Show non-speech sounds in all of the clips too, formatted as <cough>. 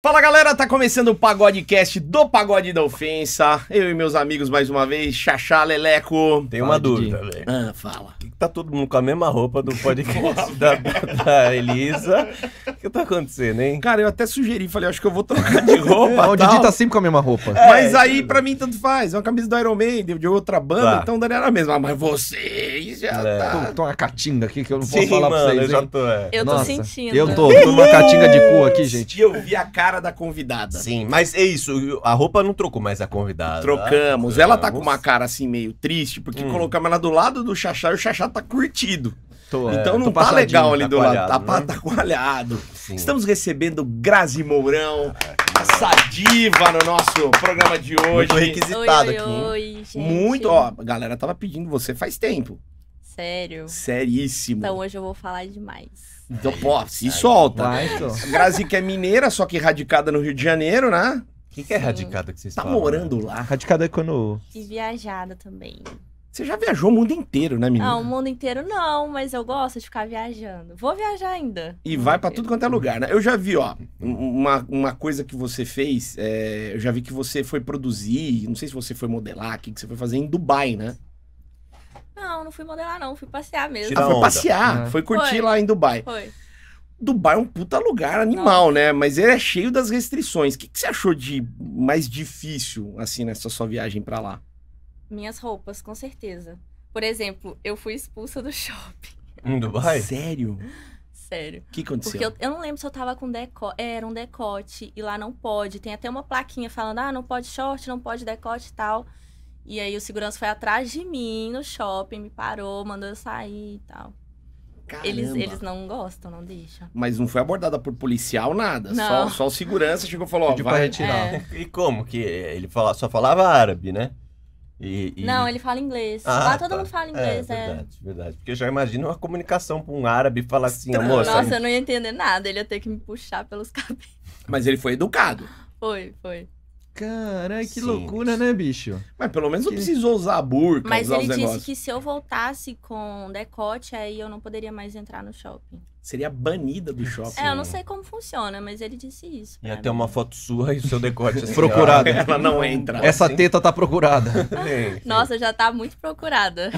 Fala galera, tá começando o Pagodecast do Pagode da Ofensa. Eu e meus amigos mais uma vez, Chachá, Leleco. Tem uma dúvida, velho. Ah, fala. Por que, que tá todo mundo com a mesma roupa do <laughs> podcast da, da Elisa? O que tá acontecendo, hein? Cara, eu até sugeri, falei, acho que eu vou trocar de roupa. <laughs> É, o Didi tá sempre com a mesma roupa. É, mas aí, pra mim, tanto faz. É uma camisa do Iron Maiden, de outra banda, tá. então daria a mesma. Ah, mas vocês já é. tá... Tô, uma catinga aqui que eu não Sim, posso falar mano, pra vocês, Eu hein? já tô, é. Eu Nossa, tô sentindo. Eu tô, tô uma catinga de cu aqui, gente. E eu vi a cara cara da convidada. Sim, mas é isso. A roupa não trocou mais a convidada. Trocamos. Ela tá com uma cara assim meio triste, porque hum. colocamos ela do lado do Xaxá e o Xaxá tá curtido. Tô, é, então é, não tá legal tá ali tá do lado. Tá, né? tá coalhado. Sim. Estamos recebendo Grazi Mourão, ah, essa diva no nosso programa de hoje. Muito requisitado oi, oi, aqui. Oi, gente. Muito, ó, a galera tava pedindo você faz tempo. Sério. Seríssimo. Então hoje eu vou falar demais. Então, pô, se Aí, solta. Vai, Grazi que é mineira, só que radicada no Rio de Janeiro, né? O que, que, é radicada que vocês tá Tá morando lá. Radicada é quando... E viajada também. Você já viajou o mundo inteiro, né, menina? Não, o mundo inteiro não, mas eu gosto de ficar viajando. Vou viajar ainda. E vai para tudo quanto é lugar, né? Eu já vi, ó, uma, uma coisa que você fez, é, eu já vi que você foi produzir, não sei se você foi modelar, o que, que você foi fazer em Dubai, né? Não, não fui modelar, não. Fui passear mesmo. Ah, foi onda. passear. Uhum. Foi curtir foi. lá em Dubai. Foi. Dubai é um puta lugar animal, Nossa. né? Mas ele é cheio das restrições. O que, que você achou de mais difícil, assim, nessa sua viagem para lá? Minhas roupas, com certeza. Por exemplo, eu fui expulsa do <laughs> shopping. Em Dubai? Sério? Sério. O que aconteceu? Porque eu, eu, não lembro se eu tava com decote. É, era um decote e lá não pode. Tem até uma plaquinha falando, ah, não pode short, não pode decote e tal. E aí o segurança foi atrás de mim no shopping, me parou, mandou eu sair e tal. Eles, eles não gostam, não deixam. Mas não foi abordada por policial, nada. Só, só o segurança chegou e falou, ó, vai retirar. É. E como? Que ele fala, só falava árabe, né? E, e... Não, ele fala inglês. Ah, Lá tá. todo mundo fala é, inglês, é. Verdade, é. verdade. Porque eu já imagino uma comunicação com um árabe falar assim, moça. Nossa, eu não ia entender nada, ele ia ter que me puxar pelos cabelos. Mas ele foi educado. Foi, foi. Caralho, que Sim. loucura, né, bicho? Mas pelo menos não precisou usar a burca, Mas usar ele disse negócios. que se eu voltasse com decote, aí eu não poderia mais entrar no shopping seria banida do shopping. É, eu não né? sei como funciona, mas ele disse isso. Ia ter uma foto sua e o seu decote assim, procurada. Ela não entra. Essa assim. teta tá procurada. Nossa, já tá muito procurada.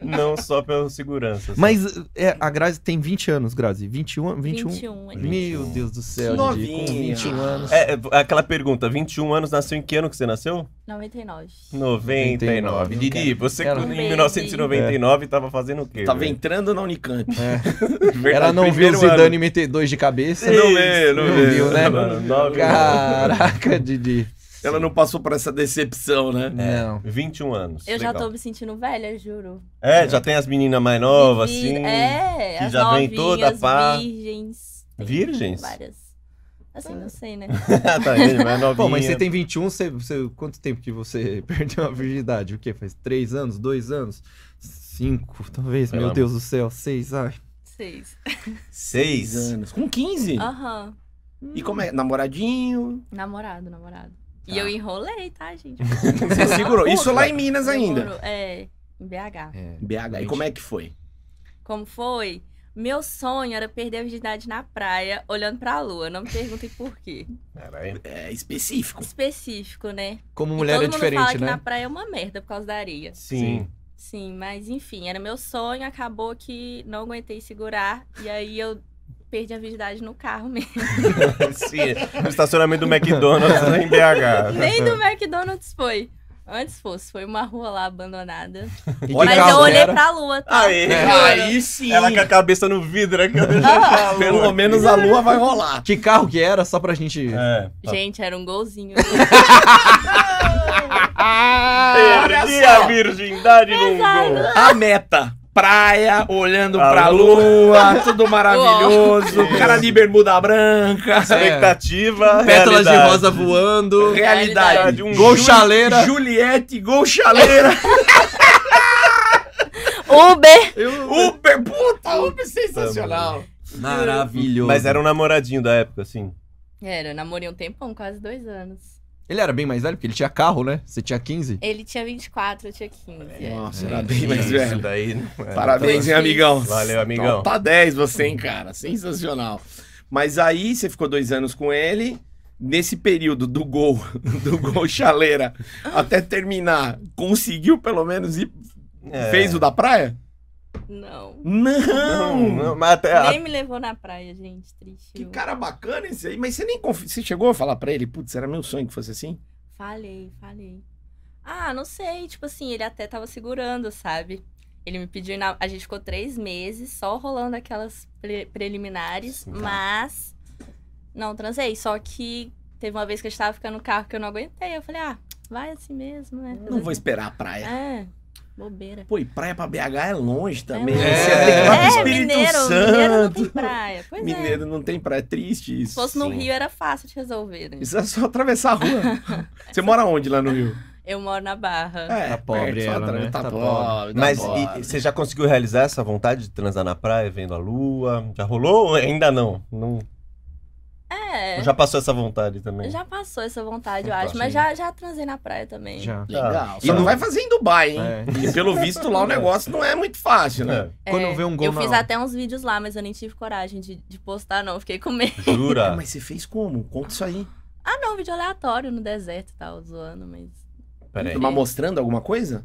<laughs> não só pela segurança. Assim. Mas é, a Grazi tem 20 anos, Grazi. 21? 21? 21 Meu Deus do céu, Novinha. com 21 anos. É, é, aquela pergunta, 21 anos, nasceu em que ano que você nasceu? 99. 99. 99. Didi, você em 1999 tava fazendo o quê? Tava velho? entrando na Unicamp é. <laughs> Ela não viu o Zidane meter dois de cabeça. Não, não vê, não, não viu, né? Não, não, Caraca, Didi. Ela não passou por essa decepção, né? É. Não. 21 anos. Eu legal. já tô me sentindo velha, juro. É, já tem as meninas mais novas, assim. É, que as já vem toda pá. Virgens. Virgens? Várias. Assim, não sei, né? <laughs> tá, ele é Pô, mas você tem 21, você, você, quanto tempo que você <laughs> perdeu a virgindade? O quê? Faz 3 anos? 2 anos? Cinco, talvez, meu Deus do céu, seis, ai. Seis. Seis anos. Com 15? Aham. E como é? Namoradinho? Namorado, namorado. E tá. eu enrolei, tá, gente? <laughs> Você segurou. Isso lá em Minas ainda. É, em BH. É, BH. E como é que foi? Como foi? Meu sonho era perder a virgindade na praia, olhando pra lua. Não me perguntem por quê. era É específico. Específico, né? como E mulher é todo mundo fala diferente, que né? na praia é uma merda por causa da areia. Sim. Sim, mas enfim, era meu sonho, acabou que não aguentei segurar e aí eu perdi a virgindade no carro mesmo. <laughs> Sim, no estacionamento do McDonald's é. em BH. Nem do McDonald's foi. Antes fosse, foi uma rua lá abandonada. Mas eu olhei pra lua, tá? é. Aí sim! Ela com a cabeça no vidro, né? <laughs> Pelo menos a lua vai rolar. Que carro que era, só pra gente... É, tá. Gente, era um golzinho. <laughs> Ah, Perdi a virgindade num gol. A meta praia, olhando a pra lua, lua tudo maravilhoso, Uou. cara de bermuda branca, é. expectativa, é. pétalas de rosa voando, realidade, realidade. Um gol chaleira, Juliette, gol chaleira. <laughs> Uber. Uber, puta, Uber sensacional. Maravilhoso. Mas era um namoradinho da época, assim. Era, namorei um tempão, quase dois anos. Ele era bem mais velho, porque ele tinha carro, né? Você tinha 15? Ele tinha 24, eu tinha 15. É. Nossa, é, era bem mais velho. Isso <laughs> daí, né? Parabéns, hein, amigão. Valeu, amigão. Tá 10 você, hein, cara. Sensacional. Mas aí você ficou dois anos com ele. Nesse período do gol, <laughs> do gol chaleira, até terminar, conseguiu pelo menos e É. Fez o da praia? Não. Não! não, mas até Nem a... me levou na praia, gente. Triste. Que cara bacana esse aí. Mas você nem Você chegou a falar pra ele, putz, era meu sonho que fosse assim? Falei, falei. Ah, não sei. Tipo assim, ele até tava segurando, sabe? Ele me pediu. Na... A gente ficou três meses só rolando aquelas pre preliminares, tá. mas. Não transei. Só que teve uma vez que eu estava ficando no carro que eu não aguentei. Eu falei, ah, vai assim mesmo, né? Não vou esperar a praia. É. Bobeira. Pô, e praia pra BH é longe é também. É, Você é, é, Espírito mineiro, Santo. mineiro não tem praia. Pois é. mineiro é. não tem praia, é triste isso. Se fosse no Sim. Rio era fácil de resolver. Né? Isso é só atravessar a rua. <laughs> Você mora onde lá no Rio? Eu moro na Barra. É, tá pobre perto, é, ela, né? Tá, tá pobre. Tá Mas pobre. E, você já conseguiu realizar essa vontade de transar na praia, vendo a lua? Já rolou ainda não? Não... É. Já passou essa vontade também? Já passou essa vontade, eu acho. Mas já, já transei na praia também. Já. Legal. E não vai fazer em Dubai, hein? É. E pelo visto lá o <laughs> é. negócio não é muito fácil, né? É. é. Quando eu ver um gol Eu fiz até uns vídeos lá, mas eu nem tive coragem de, de postar, não. Fiquei com medo. Jura? <laughs> mas você fez como? Conta isso aí. Ah, não. Vídeo aleatório no deserto e tal, zoando, mas... Peraí. Mas mostrando alguma coisa?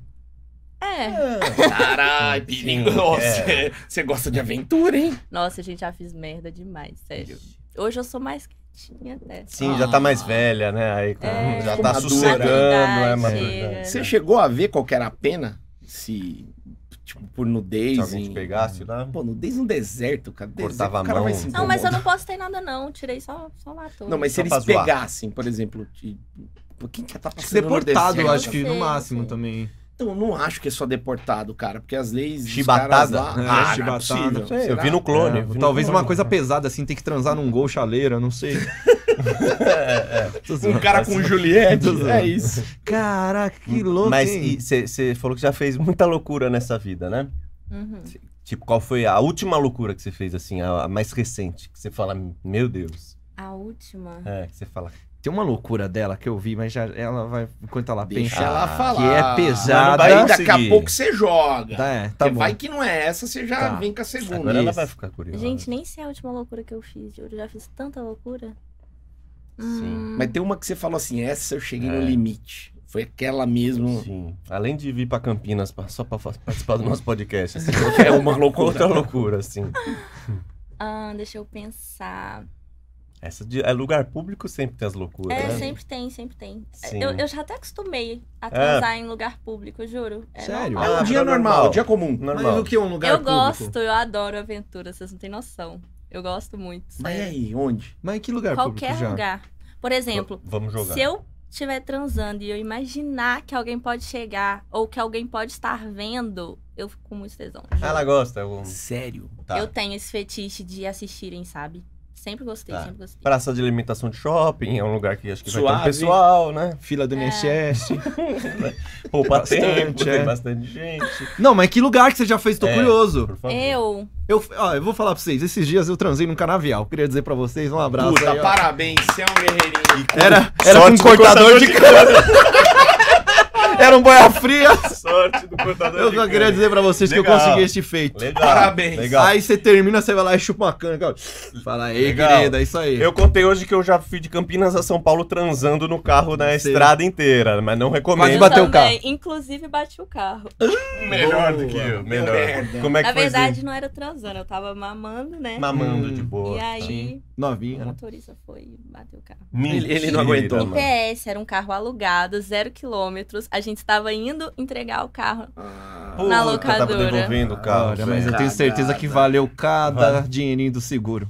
É. é. Caralho, perigo. Nossa, você gosta de aventura, hein? Nossa, a gente já fez merda demais, sério. Hoje eu sou mais quietinha, né? Sim, já tá ah. mais velha, né? Aí tá, é, já tá sossegando, é, maturidade. É. Você chegou a ver qual era a pena? Se tipo, por nudez. Se alguém te pegasse lá. Pô, nudez no deserto, cara. Cortava deserto, a mão. não, mas eu não posso ter nada, não. Tirei só, só lá todo. Não, mas se só eles pegassem, por exemplo, de... Tipo, quem que tá passando Deportado, deserto, acho que no máximo também. Então, não acho que é só deportado, cara, porque as leis. Chibatada. Lá... ah, chibatada. É, é eu vi no clone. Vi Talvez clone, uma coisa cara. pesada, assim, tem que transar num gol chaleira, não sei. <laughs> um cara com Juliette. é isso. Caraca, que louco. Mas você falou que já fez muita loucura nessa vida, né? Uhum. Tipo, qual foi a última loucura que você fez, assim, a, a mais recente? Que você fala, meu Deus. A última? É, que você fala, tem uma loucura dela que eu vi, mas já ela vai, enquanto ela Deixa pensa, ela falar. que é pesada. Mano, vai, daqui a pouco você joga. Tá, é, tá vai que não é essa, você já tá. vem com a segunda. Agora ela vai ficar curiosa. Gente, nem sei a última loucura que eu fiz. Eu já fiz tanta loucura. Hum. Mas tem uma que você falou assim, essa eu cheguei é. no limite. Foi aquela mesmo. Sim. Além de vir para Campinas pra, só para participar do nosso podcast, assim, <laughs> é uma loucura. Outra loucura, assim. Ah, deixa eu pensar. Essa de, é lugar público sempre tem as loucuras. É, né? sempre tem, sempre tem. Eu, eu já até acostumei a é. transar é. em lugar público, juro. É Sério? Normal. É um ah, dia é normal, um dia comum. Normal. Mas o que é um lugar eu público? Eu gosto, eu adoro aventura, vocês não têm noção. Eu gosto muito. Mas sério. aí, onde? Mas em que lugar Qualquer público lugar. Por exemplo, v vamos jogar. se eu estiver transando e eu imaginar que alguém pode chegar ou que alguém pode estar vendo, eu fico com muito tesão. Ela gosta? Eu... Sério? Tá. Eu tenho esse fetiche de assistirem, sabe? Sempre gostei, tá. sempre gostei. Praça de alimentação de shopping, é um lugar que acho que Suave, vai ter um pessoal, né? Fila do INSS. É. Poupa <laughs> bastante, tempo, é. tem bastante gente. Não, mas que lugar que você já fez? Tô é, curioso. Eu. Eu, ó, eu vou falar pra vocês, esses dias eu transei num canavial. Queria dizer pra vocês, um abraço. Puta, aí, parabéns, você é um guerreirinho. Era, era um cortador, cortador de, de cana. <laughs> Era um boia fria. <laughs> Sorte do cortador. Eu só queria cana. dizer pra vocês Legal. que eu consegui este feito. Legal. Parabéns. Legal. Aí você termina, você vai lá e chupa uma cana. Fala aí, querida, é isso aí. Eu contei hoje que eu já fui de Campinas a São Paulo transando no carro na estrada inteira, mas não recomendo. Mas bateu o carro. Inclusive bati o carro. Ah, melhor do que eu, melhor. Como é que Na verdade, assim? não era transando, eu tava mamando, né? Mamando hum. de boa. E aí, Sim. novinha. O né? motorista foi e bateu o carro. Ele, não aguentou. P.S. era um carro alugado, zero quilômetros. A gente gente estava indo entregar o carro ah, na locadora. Tava devolvendo o carro. Olha, mas eu tenho certeza que valeu cada dinheirinho do seguro.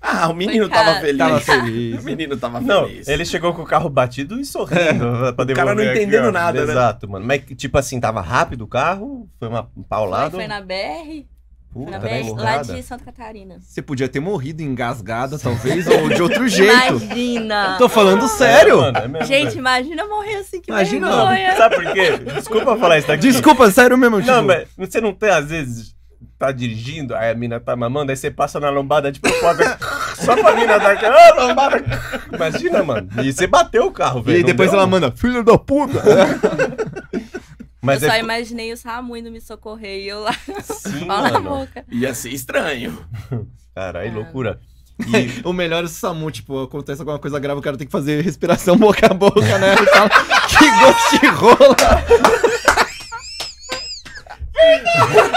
Ah, o menino tava feliz. tava <laughs> feliz. O menino tava não, feliz. Ele chegou com o carro batido e sorrindo. para <laughs> é, pra o cara não entendendo aqui, nada, Exato, né? Exato, mano. Mas, tipo assim, tava rápido o carro? Foi uma paulada? Foi, foi na BR? Puta, Parabéns, né? lá de Santa Catarina. Você podia ter morrido engasgada, talvez, ou de outro <laughs> jeito. Imagina! tô falando é, sério! É, mano, é gente, velho. imagina morrer assim, que imagina. vergonha. Sabe por quê? Desculpa falar isso daqui. Desculpa, sério mesmo, Não, tipo. mas você não tem, às vezes, tá dirigindo, aí a mina tá mamando, aí você passa na lombada de propósito, tipo, <laughs> só pra mina dar aquela ah, lombada. Imagina, mano. E você bateu o carro, velho. E depois deu, ela mano. manda, filho da puta! <laughs> Mas eu é... só imaginei o Samu indo me socorrer e eu lá. <laughs> Sim, na <laughs> boca. Ia ser estranho. <laughs> Caralho, é. loucura. E o melhor é o Samu, tipo, acontece alguma coisa grave, o cara tem que fazer respiração boca a boca, né? Fala, que gosto de rola!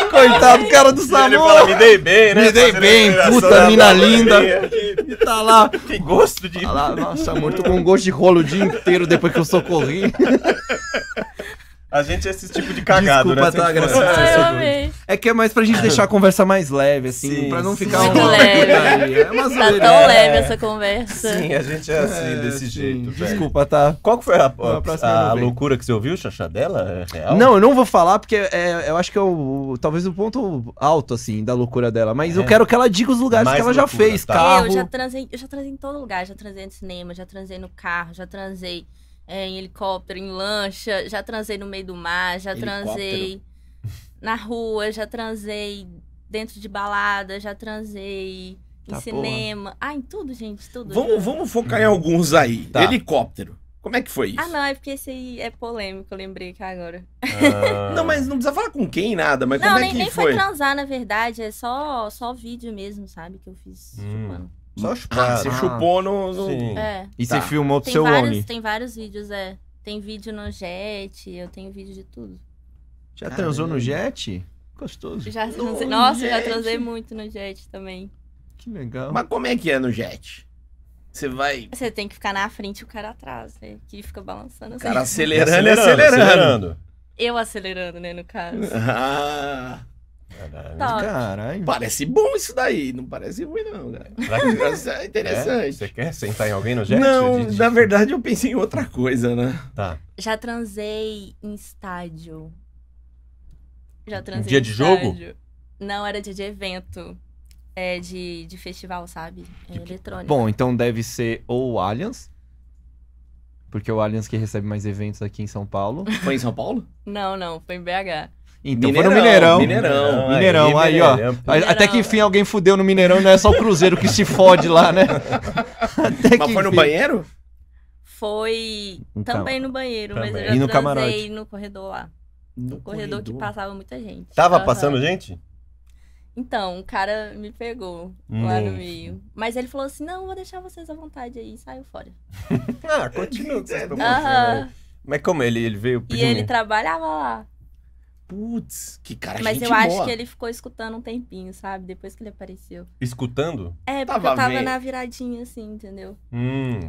Coitado, cara do Samu! ele fala, me dei bem, né? Me tá dei Fazendo bem, puta mina linda! E tá lá. Que gosto de. Tá lá, nossa, amor, tô com um gosto de rolo o dia inteiro depois que eu socorri. A gente é esse tipo de cagado, Desculpa, né? Tá, tipo É que é mais pra gente <laughs> deixar a conversa mais leve, assim, Sim, pra não ficar leve. É uma Tá tão leve essa é. conversa. Sim, a gente é assim, é, desse jeito. Velho. Desculpa, tá? Qual foi a, a, a, a loucura que você ouviu, Xaxá, dela? É real? Não, eu não vou falar, porque é, eu acho que é o, talvez o ponto alto, assim, da loucura dela. Mas é. eu quero que ela diga os lugares mais que ela loucura, já fez, tá. carro... Eu já, transei, eu já transei em todo lugar. Já transei no cinema, já transei no carro, já transei é, em helicóptero, em lancha, já transei no meio do mar, já transei <laughs> na rua, já transei dentro de balada, já transei em tá, cinema. Porra. Ah, em tudo, gente, tudo. Vamos, vamos focar em alguns aí. Tá. Helicóptero. Como é que foi ah, isso? Ah, não, é porque esse aí é polêmico, eu lembrei que agora. Ah. <laughs> não, mas não precisa falar com quem, nada, mas não, como é nem, é que foi? Não, nem foi transar, na verdade, é só, só vídeo mesmo, sabe, que eu fiz tipo, hum. filmando. Só ah, chupar. Ah, você chupou no. no... Sim. É. E tá. você filmou pro tem seu vários, Oni. Tem vários vídeos, é. Tem vídeo no jet, eu tenho vídeo de tudo. Já Caramba. transou no jet? Gostoso. Já transei. No Nossa, jet. já transei muito no jet também. Que legal. Mas como é que é no jet? Você vai. Você tem que ficar na frente e o cara atrás, né? Que fica balançando assim. O cara <laughs> acelerando, acelerando, acelerando. Eu acelerando, né, no caso. <laughs> Ah. Caralho. Caralho. Parece bom isso daí, não parece ruim não, cara. <laughs> é interessante. É? Você quer sentar em alguém no jet? Não, de... na verdade eu pensei em outra coisa, né? Tá. Já transei em estádio. Já transei Dia em de estádio. jogo? Não, era dia de evento. É, de, de festival, sabe? É, eletrônico. Bom, então deve ser ou Allianz, porque é o Allianz que recebe mais eventos aqui em São Paulo. Foi em São Paulo? não, não, foi em BH. Então Mineirão, foi no Mineirão. Mineirão. Mineirão, aí, aí, ó. Mineirão. Até que enfim alguém fudeu no Mineirão, não é só o Cruzeiro que se fode lá, né? <laughs> Até Mas foi no banheiro? Foi então, também no banheiro, também. mas eu já e no camarote. no corredor lá. No, no corredor, corredor, que passava muita gente. Tava uhum. passando gente? Então, o cara me pegou hum. lá no meio. Mas ele falou assim: não, vou deixar vocês à vontade aí. saiu fora. <laughs> ah, continua. <laughs> Mas como ele, ele veio pedindo? E ele trabalhava lá putz, que cara Mas gente eu boa. acho que ele ficou escutando um tempinho, sabe? Depois que ele apareceu. Escutando? É, porque tava eu tava na viradinha, assim, entendeu? Hum.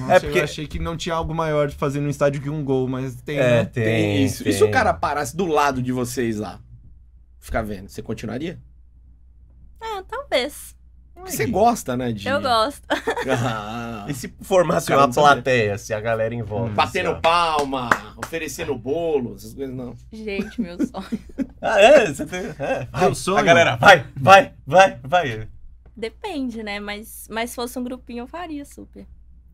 Nossa, é porque eu achei que não tinha algo maior de fazer no estádio que um gol, mas tem. É, né? tem, tem, isso. Tem. E se o cara parasse do lado de vocês lá? Ficar vendo, você continuaria? É, talvez. É você gosta, né, de... Eu gosto. <laughs> Ah, <laughs> Esse formato é uma plateia, se assim, a galera em volta. Batendo assim, palma, oferecendo bolo, essas coisas não. Gente, meu sonho. <laughs> ah, é? Você tem... É. Ah, sonho. A galera, vai, vai, vai, vai. Depende, né? Mas, mas se fosse um grupinho, eu faria super. É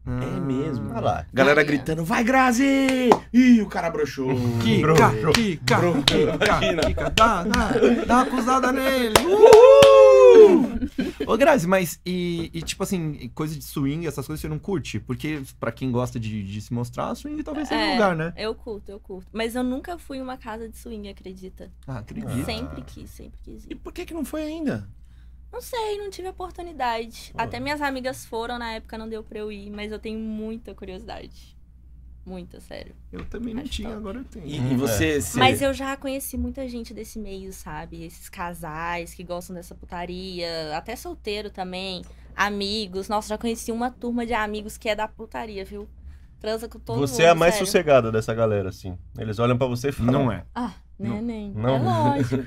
ah, mesmo. Olha lá. Galera gritando, vai Grazi! Ih, o cara broxou. que Kika, que Kika, dá, dá, dá uma acusada nele. Uhul! Ô, Grazi, mas e, e, tipo assim, coisa de swing, essas coisas você não curte? Porque pra quem gosta de, de se mostrar, swing talvez seja é, um lugar, né? Eu curto, eu curto. Mas eu nunca fui uma casa de swing, acredita? Ah, acredito. Sempre quis, sempre quis ir. E por que que não foi ainda? Não sei, não tive oportunidade. Até minhas amigas foram na época, não deu pra eu ir, mas eu tenho muita curiosidade. Muita, sério. Eu também não tinha, top. agora eu tenho. E, e você, é. você, Mas eu já conheci muita gente desse meio, sabe? Esses casais que gostam dessa putaria, até solteiro também, amigos. Nossa, já conheci uma turma de amigos que é da putaria, viu? transa com todo você é mundo. Você é a mais sério. sossegada dessa galera, assim. Eles olham para você e falam. Não é. Ah, neném. Não. não. É lógico.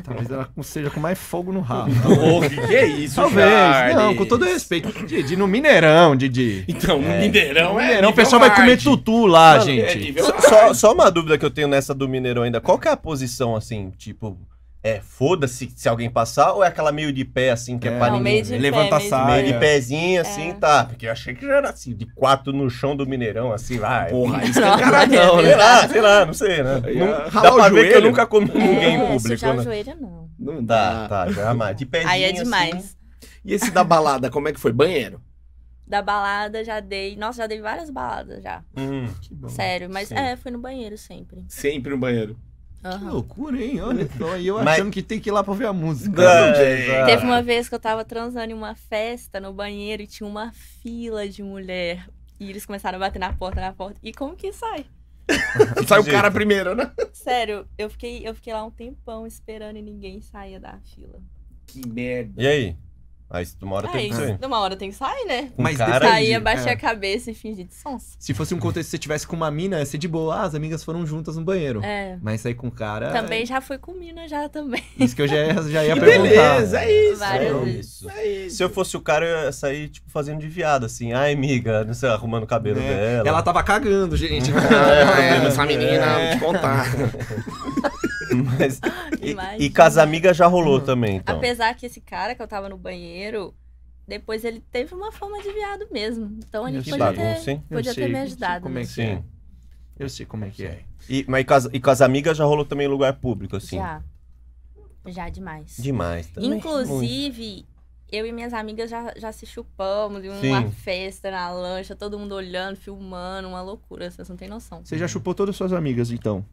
<laughs> Talvez ela seja com mais fogo no rabo. <laughs> Ô, que, que é isso, Talvez. Não, com todo respeito. Didi, no Mineirão, Didi. Então, no é. Mineirão é. Mineirão, o pessoal hard. vai comer tutu lá, é gente. É só, só, uma dúvida que eu tenho nessa do Mineirão ainda. Qual que é a posição, assim, tipo, é foda-se se alguém passar ou é aquela meio de pé, assim, que é, é pra não, ninguém? Meio de Levanta pé, saia. Meio de pezinho, é. assim, tá. Porque eu achei que já era assim, de quatro no chão do Mineirão, assim, vai Porra, <laughs> isso é não, é caradão, né? Sei lá, sei lá, não sei, né? Não, é. dá pra ver que eu nunca comi ninguém em público, o né? joelho, não. Não tá, dá. Tá, já jamais. É de pezinho, Aí é assim. demais. Assim. E esse da balada, como é que foi? Banheiro? Da balada já dei. Nossa, já dei várias baladas já. Hum, que bom. Sério, mas é, fui no banheiro sempre. Sempre no banheiro. Uhum. Que loucura, hein? Olha só, <laughs> e então eu Mas... achando que tem que ir lá pra ver a música. Não, é. ah. Teve uma vez que eu tava transando em uma festa no banheiro e tinha uma fila de mulher. E eles começaram a bater na porta, na porta. E como que sai? <laughs> sai o cara primeiro, né? Sério, eu fiquei, eu fiquei lá um tempão esperando e ninguém saía da fila. Que merda. E aí? Aí uma hora é, tem que sair. Uma hora tem que sair, né? Um Mas cara saía, baixei é. a cabeça e fingi de sons. Se fosse um contexto se você tivesse com uma mina, ia ser de boa. Ah, as amigas foram juntas no banheiro. É. Mas sair com o cara. É também é... já foi com mina, já também. Isso que eu já, ia, <laughs> já ia perguntar. Beleza, é, é isso. É isso. Se eu fosse o cara, eu ia sair, tipo, fazendo de viado, assim. Ai, amiga, não sei, arrumando o cabelo é. dela. Ela tava cagando, gente. ah, <laughs> é, essa menina, vou te contar. <laughs> <laughs> Mas, ah, e, e com as amigas já rolou uhum. também, então. Apesar que esse cara que eu tava no banheiro, depois ele teve uma forma de viado mesmo. Então ele podia, ter, podia sei, ter me ajudado. Como é né? que é. Eu sei como é que é. E, mas e com, as, e com as amigas já rolou também em lugar público, assim? Já. Já, demais. Demais também. Inclusive, Muito. eu e minhas amigas já, já se chupamos, em uma Sim. festa na lancha, todo mundo olhando, filmando, uma loucura, vocês não têm noção. Você já chupou todas as suas amigas, então?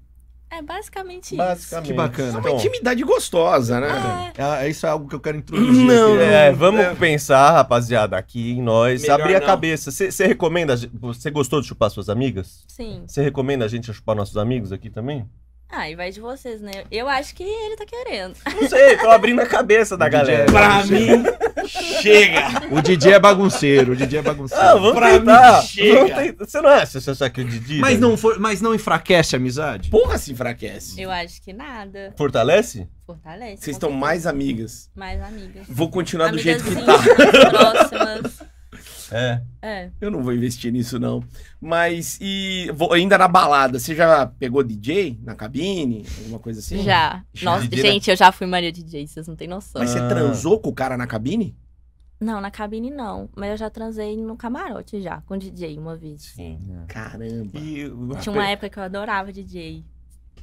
É basicamente, basicamente. isso. Que bacana. É uma intimidade gostosa, né? É. é. isso é algo que eu quero introduzir. Não, aqui, né? é, vamos é. pensar, rapaziada, aqui em nós. Melhor abrir não. a cabeça. Você recomenda. Você gostou de chupar suas amigas? Sim. Você recomenda a gente chupar nossos amigos aqui também? Ah, e vai de vocês, né? Eu acho que ele tá querendo. <laughs> Não sei, tô abrindo a cabeça da é galera. DJ, pra mim, chega! O Didi é bagunceiro, o Didi é bagunceiro. Ah, vamos pra tentar. mim, chega! Você não é, você acha que o Didi... Mas, né? não for, mas não enfraquece a amizade? Porra se enfraquece. Eu acho que nada. Fortalece? Fortalece. Vocês estão mais amigas. Mais amigas. Vou continuar do jeito que tá. próximas. É. é. Eu não vou investir nisso, não. Mas, e vou, ainda na balada, você já pegou DJ na cabine? Alguma coisa assim? Já. Nossa, DJ gente, eu já fui Maria DJ, vocês não têm noção. Mas ah. você transou com o cara na cabine? Não, na cabine não. Mas eu já transei no camarote já, com DJ uma vez. Sim. Caramba. E... Tinha uma época que eu adorava DJ.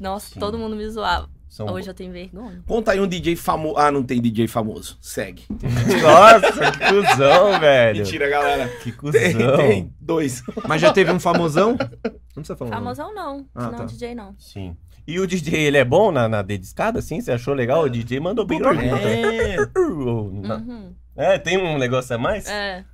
Nossa, Sim. todo mundo me zoava. São Hoje eu tenho vergonha. Conta aí um DJ famoso. Ah, não tem DJ famoso. Segue. <laughs> Nossa, que cuzão, velho. Mentira, galera. Que cuzão. Tem, tem dois. Mas já teve um famosão? Não precisa falar. Famosão não. Ah, não, tá. DJ não. Sim. E o DJ, ele é bom na, na dediscada, assim? Você achou legal? O DJ mandou bem. É. <laughs> Uhum. é, tem um negócio a mais? É.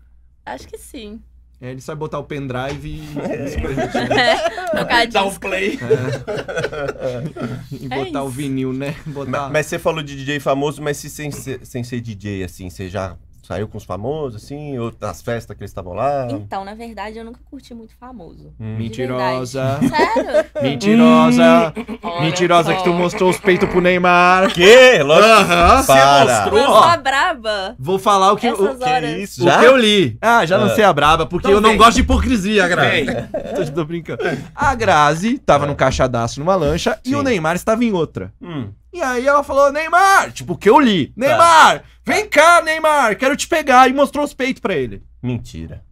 Acho que sim. É, ele sabe botar o pendrive e. <laughs> Né? É. Dar um play. É. <laughs> e é botar é o vinil, né? Botar... Mas, mas, você falou de DJ famoso, mas se sem, sem ser DJ, assim, você já Saiu com os famosos, assim, ou nas festas que eles estavam lá? Então, na verdade, eu nunca curti muito famoso. Hum. Mentirosa. Sério? <laughs> Mentirosa. Hum. Mentirosa que tu mostrou os peitos pro Neymar. <laughs> Que? Lógico. Aham, uh -huh, para. você mostrou. a braba. Vou falar o que, o, que é isso? Já? que eu li. Ah, já lancei ah. sei a braba, porque então eu não gosto de hipocrisia, Grazi. <laughs> tô, tô brincando. A Grazi tava é. num caixadaço numa lancha Sim. e o Neymar estava em outra. Hum. E aí ela falou, Neymar, tipo, que eu li. Neymar, é. vem cá, Neymar, quero te pegar. E mostrou os peitos pra ele. Mentira.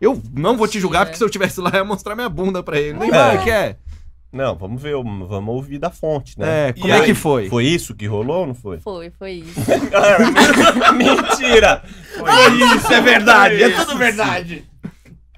Eu não vou te julgar, porque se eu tivesse lá, eu ia mostrar minha bunda pra ele. Neymar, é. quer? É? Não, vamos ver, vamos ouvir da fonte, né? É, como e é aí, que foi? Foi isso que rolou ou não foi? Foi, foi isso. <laughs> Mentira! Foi isso, é verdade, é tudo verdade.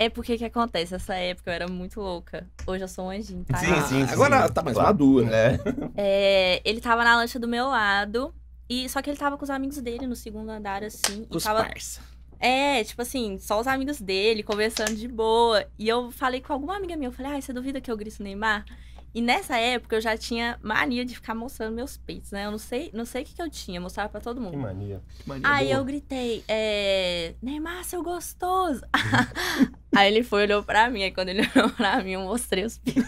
É porque que acontece? Essa época eu era muito louca. Hoje eu sou um anjinho, tá? Sim, sim, ah, sim. Agora tá mais claro. madura, né? É, ele tava na lancha do meu lado. E, só que ele tava com os amigos dele no segundo andar, assim. Os e tava... parça. É, tipo assim, só os amigos dele, conversando de boa. E eu falei com alguma amiga minha, eu falei, ai, você duvida que eu grito Neymar? E nessa época eu já tinha mania de ficar mostrando meus peitos, né? Eu não sei, não sei o que, que eu tinha, mostrava pra todo mundo. Que mania. Que mania Aí boa. eu gritei, é, Neymar, seu gostoso! <laughs> aí ele foi, olhou pra mim, aí quando ele <laughs> olhou pra mim, eu mostrei os peitos.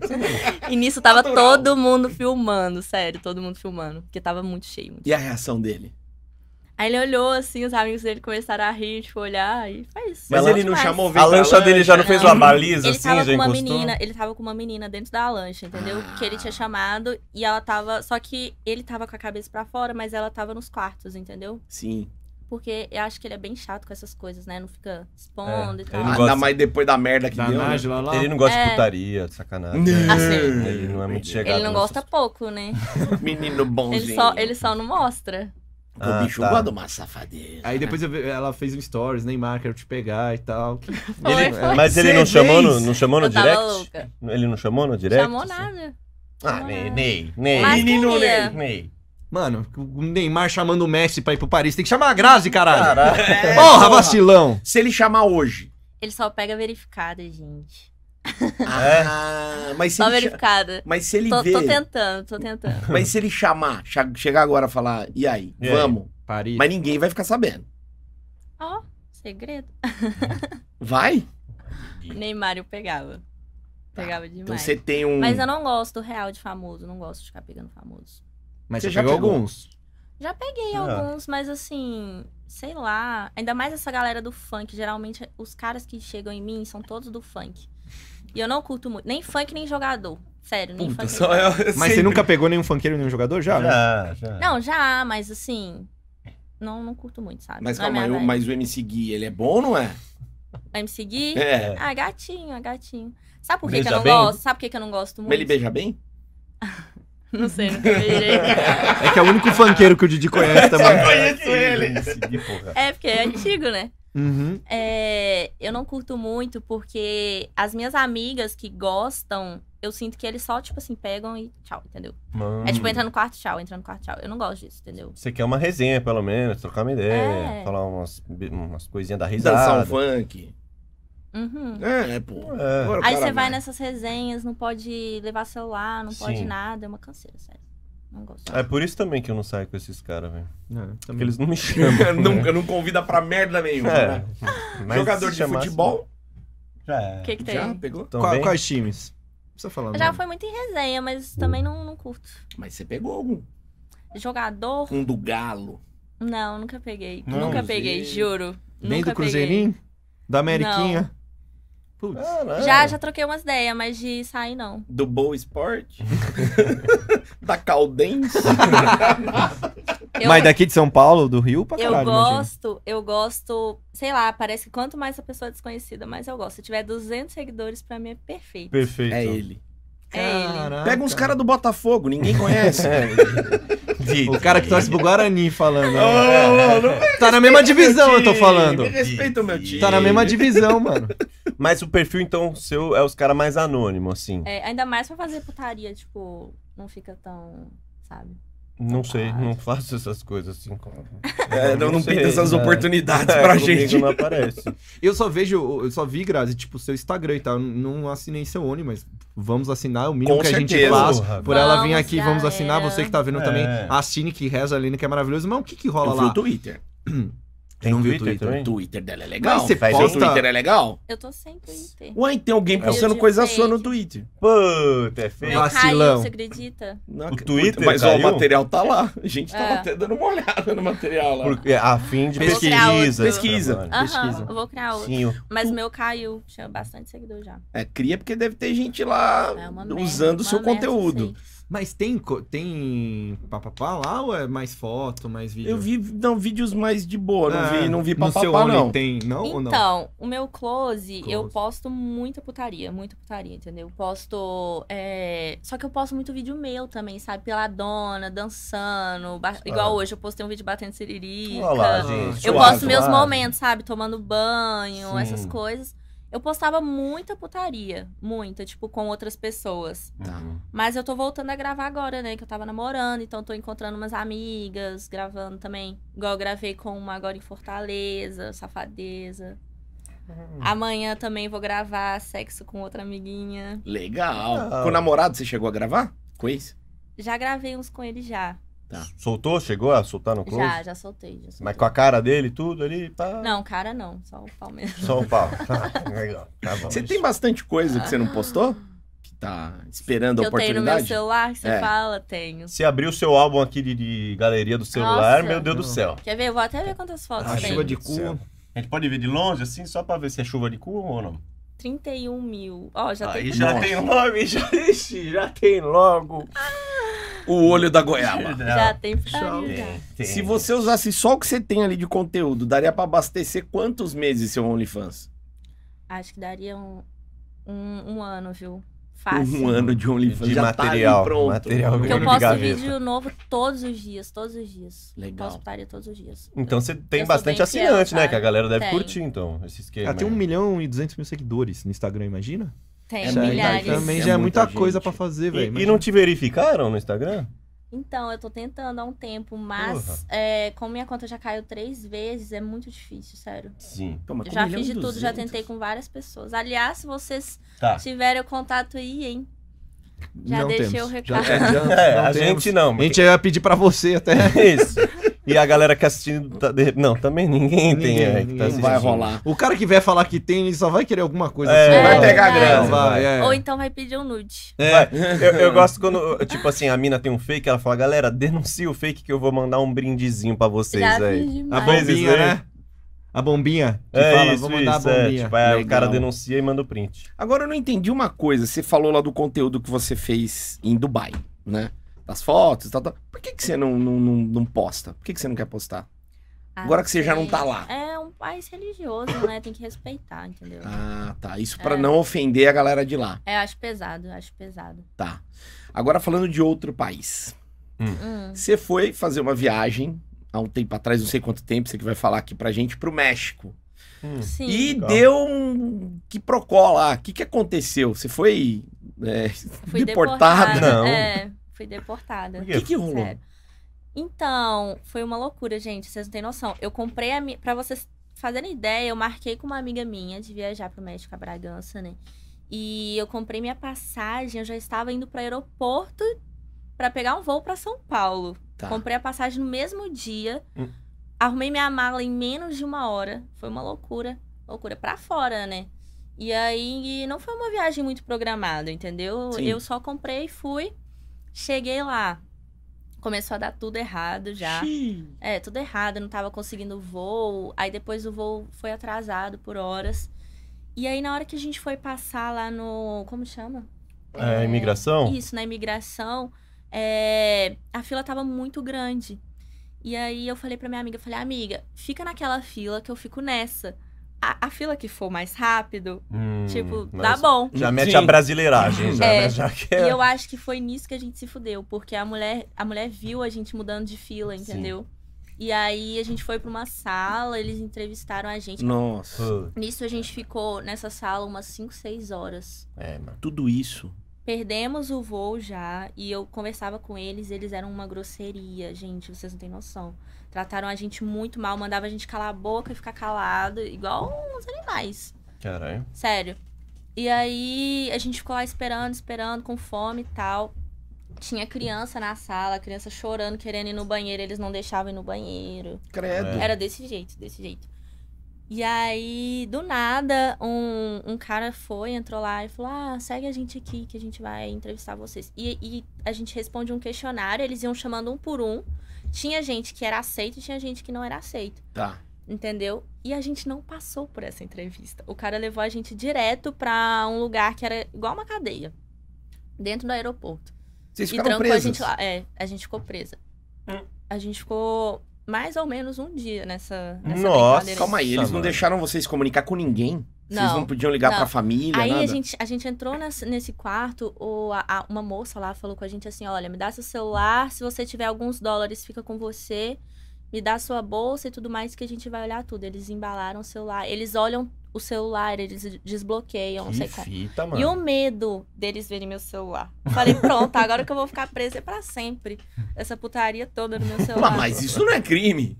<laughs> e nisso tava Natural. todo mundo filmando, sério, todo mundo filmando, porque tava muito cheio. Muito e cheio. a reação dele? Aí ele olhou assim, os amigos dele começaram a rir, tipo, olhar e foi isso. Mas, Mas ele tipo não chamou vem A lancha dele né? já não fez uma baliza, ele assim, tava com uma menina, Ele tava com uma menina dentro da lancha, entendeu? Que ele tinha chamado e ela tava. Só que ele tava com a cabeça para fora, mas ela tava nos quartos, entendeu? Sim. Porque eu acho que ele é bem chato com essas coisas, né? Não fica expondo é, e tal. gosta... Ainda mais depois da merda que da deu. Né? Lá, lá. Ele não gosta é... de putaria, de sacanagem. Não. Assim, ele não é muito chegado. Ele não gosta nessas... pouco, né? <laughs> Menino bonzinho. Ele só, ele só não mostra. Ah, o bicho tá. gosta de uma safadeza. Aí né? depois eu, ela fez um stories, Neymar, quero te pegar e tal. <laughs> Ele, mas ele não chamou, no, não chamou no direct? Louca. Ele não chamou no direct? Chamou assim? nada. Ah, Ney, Ney, Ney. Menino é? Ney, Ney. Mano, o Neymar chamando o Messi pra ir pro Paris. Tem que chamar a Grazi, caralho. caralho. É, porra, porra, vacilão. Se ele chamar hoje. Ele só pega verificada, gente. Ah, mas se Só tá ele verificada. Mas se ele tô, vê... Tô tentando, tô tentando. <laughs> Mas se ele chamar, chegar agora e falar, e aí, e vamos? Aí, Paris. Mas ninguém vai ficar sabendo. Ó, oh, segredo. <laughs> Vai? Neymar eu pegava. Tá. Pegava então demais. Então você tem um... Mas eu não gosto real de famoso, não gosto de ficar pegando famoso. Mas você, você pegou, pegou alguns? Já peguei ah. alguns, mas assim, sei lá. Ainda mais essa galera do funk. Geralmente, os caras que chegam em mim são todos do funk. E eu não curto muito, nem funk, nem jogador. Sério, nem Puta, funk. Só nem eu, assim. mas você nunca pegou nenhum funkeiro, nenhum jogador? Já? Né? Já, né? já. Não, já, mas assim. Não, não curto muito, sabe? Mas não é calma, é eu, mas o MC Gui, ele é bom, não é? O MC Gui? É. Ah, gatinho, é gatinho. Sabe por que, que eu não bem? gosto? Sabe por que, que eu não gosto muito? Mas ele beija bem? <laughs> Não sei, nunca beijei. É que é o único funkeiro que o Didi conhece <laughs> também. Eu conheço ele. É porque é antigo, né? Uhum. É, eu não curto muito porque as minhas amigas que gostam, eu sinto que eles só, tipo assim, pegam e tchau, entendeu? Mano. É tipo, hum. entra no quarto, tchau, entra no quarto, tchau. Eu não gosto disso, entendeu? Você quer uma resenha, pelo menos, trocar uma ideia, é. falar umas, umas coisinhas da risada. Dançar um funk. Uhum. É, né, pô. É. Aí você vai nessas resenhas, não pode levar celular, não Sim. pode nada, é uma canseira, sério gosto. É por isso também que eu não saio com esses caras, velho. É, Porque eles não me <laughs> chamam. eu, não, né? convida pra merda nenhuma. É. Né? Jogador de chamasse, futebol. Né? Já é. O que, que tem? Já pegou? Então Qual, quais times? Não falar. já foi muito em resenha, mas também não, não curto. Mas você pegou algum? Jogador. Um do Galo. Não, nunca peguei. Não, nunca peguei, juro. Nem nunca do Cruzeirinho? Peguei. Da Ameriquinha? Não. Putz. já, já troquei umas ideias, mas de sair não. Do Boa Esporte? <laughs> da Caldense? <laughs> eu, mas daqui de São Paulo, do Rio, pra caralho, Eu gosto, imagina. eu gosto, sei lá, parece que quanto mais a pessoa é desconhecida, mais eu gosto. Se tiver 200 seguidores, pra mim é perfeito. Perfeito. É ele. É ele. Pega uns caras do Botafogo, ninguém conhece. é. <laughs> O cara que torce pro Guarani falando. Né? Não, não, não, não é. tá na mesma divisão, eu tô falando. Me respeita o meu time. Tá na mesma divisão, mano. Mas o perfil, então, seu é os caras mais anônimos, assim. É, ainda mais pra fazer putaria, tipo, não fica tão, sabe? Não sei, não faço essas coisas assim. Como... <laughs> É, não, não, pinta essas né? oportunidades é, pra gente. Não aparece. <laughs> eu só vejo, eu só vi, Grazi, tipo, seu Instagram e tal. não assinei seu Oni, mas vamos assinar, o mínimo Com que certeza. a gente faz. Porra, por ela vir aqui, vamos assinar. Você que tá vendo é. também, assine que reza ali, que é maravilhoso. Mas o que que rola eu lá? o Twitter. <clears throat> Tem não Twitter, Twitter também? Twitter dela é legal. Mas você faz o Twitter é legal? Eu tô sem Twitter. Ué, tem alguém postando coisa sua no Twitter. Puta, é feio. Vacilão. Você acredita? Não, o Twitter Mas ó, o material tá lá. É. A gente é. tava ah. até dando uma olhada no material lá. Porque, é, a fim de pesquisa. Pesquisa. Aham, pesquisa. eu vou criar outro. Sim, Mas o... meu caiu. Tinha bastante seguidor já. É, cria porque deve ter gente lá é merda, usando o seu merda, conteúdo. Sim. Mas tem, tem papapá lá ou é mais foto, mais vídeo? Eu vi, não, vídeos mais de boa, não é, vi, ah, não vi papapá, no seu não. tem, não então, não? o meu close, close, eu posto muita putaria, muita putaria, entendeu? Eu posto, é... só que eu posto muito vídeo meu também, sabe? Peladona, dançando, ba... ah. igual hoje eu postei um vídeo batendo siririca. Olá, gente, eu posto meus momentos, sabe? Tomando banho, Sim. essas coisas. Eu postava muita putaria, muita, tipo, com outras pessoas. Tá. Uhum. Mas eu tô voltando a gravar agora, né? Que eu tava namorando, então tô encontrando umas amigas, gravando também. Igual eu gravei com uma agora em Fortaleza, Safadeza. Uhum. Amanhã também vou gravar sexo com outra amiguinha. Legal. Legal. Com o namorado você chegou a gravar? Com esse? Já gravei uns com ele já. Tá. Soltou? Chegou a soltar no close? Já, já soltei, já soltei. Mas com a cara dele tudo ali? Pá. Tá? Não, cara não, só o pau mesmo. Só o pau. <laughs> <laughs> Legal. Tá bom, você tem bastante coisa que você não ah. postou? Que tá esperando que a oportunidade? Eu tenho no meu celular, que você é. fala, tenho. você abriu o seu álbum aqui de, de galeria do celular, Nossa. meu Deus do céu. Quer ver? Eu vou até ver quantas ah, fotos ah, tem. chuva de cu. A gente pode ver de longe, assim, só pra ver se é chuva de cu ou não? 31 mil. Ó, oh, já Aí tem... já Nossa. tem logo, <laughs> já, já tem logo. Ah o olho da goiaba. Já tem pra é. Se você usasse só o que você tem ali de conteúdo, daria para abastecer quantos meses seu OnlyFans? Acho que daria um, um, um ano, viu? Fácil. Um ano de OnlyFans de já tá material, tá pronto. Material Porque eu posto vídeo novo todos os dias, todos os dias. Legal. Eu posto todos os dias. Então você tem eu bastante assinante, né, fiel, né? Que a galera deve curtir, então, esse esquema. Ah, tem 1 milhão e 200 mil seguidores no Instagram, imagina? Tem, é Isso aí também é já é, é muita, muita coisa para fazer, velho. E, e, não te verificaram no Instagram? Então, eu tô tentando há um tempo, mas é, como minha conta já caiu três vezes, é muito difícil, sério. Sim. Toma, já fiz de tudo, já tentei com várias pessoas. Aliás, se vocês tá. tiverem o contato aí, hein? Já não deixei temos. o recado. Já, já, é, <laughs> a temos. gente não. A gente ia pedir para você até. <laughs> Isso. E a galera que tá assistindo. Tá de... Não, também ninguém, ninguém tem. É, tá ninguém tá vai rolar. O cara que vier falar que tem, ele só vai querer alguma coisa. É, assim, é, vai pegar grana. Vai, é. Ou então vai pedir um nude. É. Eu, eu, gosto quando, tipo assim, a mina tem um fake, ela fala, galera, denuncia o fake que eu vou mandar um brindezinho pra vocês Já aí. A bombinha, né? A bombinha. Que é fala, isso, vou mandar isso, a é, bombinha. É, tipo, o cara denuncia e manda o print. Agora eu não entendi uma coisa. Você falou lá do conteúdo que você fez em Dubai, né? das fotos e tal, tal. Por que, que você não, não, não, não posta? Por que, que você não quer postar? Ah, Agora que você já não tá lá. É um país religioso, né? Tem que respeitar, entendeu? Ah, tá. Isso para é. não ofender a galera de lá. É, acho pesado, acho pesado. Tá. Agora falando de outro país. Hum. hum. Você foi fazer uma viagem há um tempo atrás, não sei quanto tempo, você que vai falar aqui pra gente, pro México. Hum. Sim. E Legal. deu um que procola lá. O que, que aconteceu? Você foi é, <laughs> deportado. Não. É. Fui deportada. O que, que rolou? Sério. Então, foi uma loucura, gente. Vocês não têm noção. Eu comprei a Pra vocês fazerem ideia, eu marquei com uma amiga minha de viajar pro México, a Bragança, né? E eu comprei minha passagem. Eu já estava indo pro aeroporto para pegar um voo para São Paulo. Tá. Comprei a passagem no mesmo dia. Hum. Arrumei minha mala em menos de uma hora. Foi uma loucura. Loucura para fora, né? E aí não foi uma viagem muito programada, entendeu? Sim. Eu só comprei e fui. Cheguei lá, começou a dar tudo errado já. É, tudo errado, não tava conseguindo voo. Aí depois o voo foi atrasado por horas. E aí na hora que a gente foi passar lá no. Como chama? É, é imigração? Isso, na imigração, é, a fila tava muito grande. E aí eu falei pra minha amiga, falei, amiga, fica naquela fila que eu fico nessa a, a, fila que for mais rápido, hum, tipo, dá bom. Já mete Sim. a brasileiragem, já, é, né? já que é... E eu acho que foi nisso que a gente se fudeu, porque a mulher, a mulher viu a gente mudando de fila, entendeu? Sim. E aí a gente foi para uma sala, eles entrevistaram a gente. Nossa. Nisso a gente ficou nessa sala umas 5, 6 horas. É, mano. Tudo isso. Perdemos o voo já e eu conversava com eles, eles eram uma grosseria, gente, vocês não têm noção. Trataram a gente muito mal, mandava a gente calar a boca e ficar calado, igual uns animais. Caralho. Sério. E aí a gente ficou lá esperando, esperando, com fome e tal. Tinha criança na sala, criança chorando, querendo ir no banheiro, eles não deixavam ir no banheiro. Credo. É. Era desse jeito, desse jeito. E aí, do nada, um, um cara foi, entrou lá e falou: Ah, segue a gente aqui que a gente vai entrevistar vocês. E, e a gente responde um questionário, eles iam chamando um por um. Tinha gente que era aceito e tinha gente que não era aceito. Tá. Entendeu? E a gente não passou por essa entrevista. O cara levou a gente direto para um lugar que era igual uma cadeia. Dentro do aeroporto. Vocês e trancou presos? a gente lá. É, a gente ficou presa. Hum. A gente ficou mais ou menos um dia nessa, nessa Nossa, calma aí, eles não deixaram vocês comunicar com ninguém? Vocês não podiam ligar não. pra família, Aí nada? A, gente, a gente entrou nesse, nesse quarto, ou a, a, uma moça lá falou com a gente assim, olha, me dá seu celular, se você tiver alguns dólares, fica com você, me dá sua bolsa e tudo mais, que a gente vai olhar tudo. Eles embalaram o celular, eles olham o celular, eles desbloqueiam, que não sei fita, como. Mano. E o medo deles verem meu celular. falei, pronto, agora que eu vou ficar presa é pra sempre. Essa putaria toda no meu celular. Mas isso não é crime.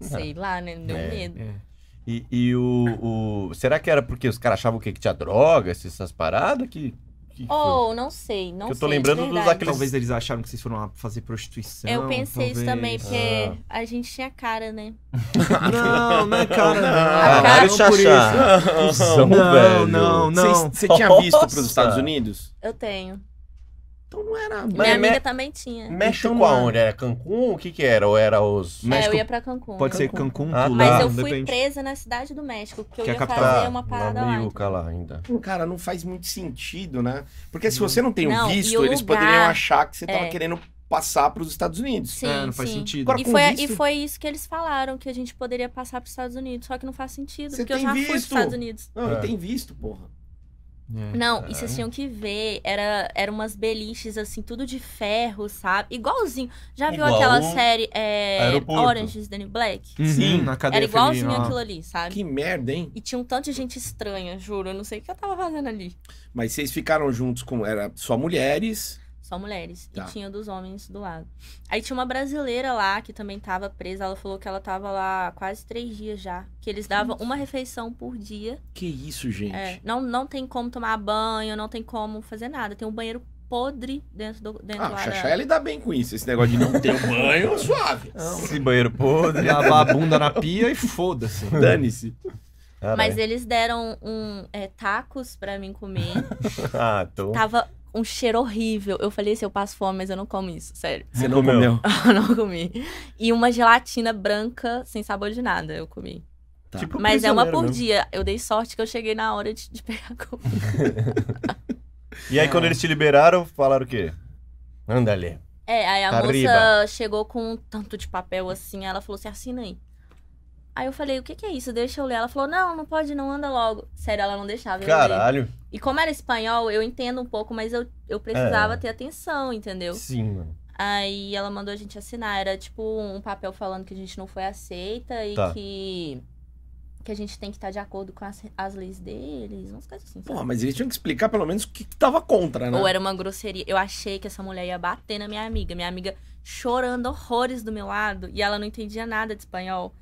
Sei lá, né? Deu é, medo. É. E, e o, o, Será que era porque os caras achavam que, que tinha droga, essas paradas? Que, que oh, não sei, não que Eu tô sei, lembrando é dos aqueles... Talvez eles acharam que vocês foram lá fazer prostituição. Eu pensei talvez. isso também, porque ah. a gente tinha cara, né? <laughs> não, não é <laughs> cara, não. <laughs> não. A cara não por isso. não, não, não. Você tinha visto pros Estados Unidos? Eu tenho. Então não era. Minha Mas amiga me... também tinha. México então com aonde? Era Cancún? O que que era? Ou era os. É, México... eu ia pra Cancún. Pode Cancun. ser Cancún, ah, Tulum, Mas eu fui depende. presa na cidade do México, porque que eu é ia capital, fazer uma parada lá. Então. lá ainda. Cara, não faz muito sentido, né? Porque se você não tem não, o visto, eles lugar... poderiam achar que você tava é. querendo passar para os Estados Unidos. Sim, é, não faz sentido. Agora, e, foi, visto... e foi isso que eles falaram, que a gente poderia passar para os Estados Unidos. Só que não faz sentido, Cê porque eu já visto. fui para os Estados Unidos. Não, é. tem visto, porra. É, não, caramba. e vocês então. tinham que ver. Era, era umas beliches, assim, tudo de ferro, sabe? Igualzinho. Já Igual viu aquela série é, Orange is the New Black? Uhum. Sim, na cadeia Era igualzinho aquilo ali, sabe? Que merda, hein? E tinha um tanto de gente estranha, juro. Eu não sei o que eu tava fazendo ali. Mas vocês ficaram juntos com... Era só mulheres... Só mulheres. Tá. E tinha dos homens do lado. Aí tinha uma brasileira lá que também tava presa. Ela falou que ela tava lá quase três dias já. Que eles davam uma refeição por dia. Que isso, gente? É, não, não tem como tomar banho, não tem como fazer nada. Tem um banheiro podre dentro do dentro ah, do Xaxá, ela dá bem com isso. Esse negócio de não ter banho banho, <laughs> suave. Esse banheiro podre, lavar a bunda na pia e foda-se. <laughs> Dane-se. Mas eles deram um é, tacos para mim comer. <laughs> ah, tô. Então. Tava um cheiro horrível. Eu falei assim, eu passo fome, mas eu não como isso, sério. Você não comeu? <laughs> eu não comi. E uma gelatina branca, sem sabor de nada, eu comi. Tá. Tipo mas é uma por mesmo. dia. Eu dei sorte que eu cheguei na hora de, de pegar a comida. <laughs> e aí, quando eles te liberaram, falaram o quê? Anda ali. É, aí a tá Arriba. moça chegou com um tanto de papel assim, ela falou assim, assina aí. Aí eu falei, o que, que é isso? Deixa eu ler. Ela falou, não, não pode, não, anda logo. Sério, ela não deixava eu Caralho. Ler. E como era espanhol, eu entendo um pouco, mas eu, eu precisava é. ter atenção, entendeu? Sim, mano. Aí ela mandou a gente assinar. Era tipo um papel falando que a gente não foi aceita e tá. que que a gente tem que estar tá de acordo com as, as leis deles, umas coisas assim. Porra, mas eles tinham que explicar pelo menos o que, que tava contra, né? Ou era uma grosseria. Eu achei que essa mulher ia bater na minha amiga. Minha amiga chorando horrores do meu lado e ela não entendia nada de espanhol.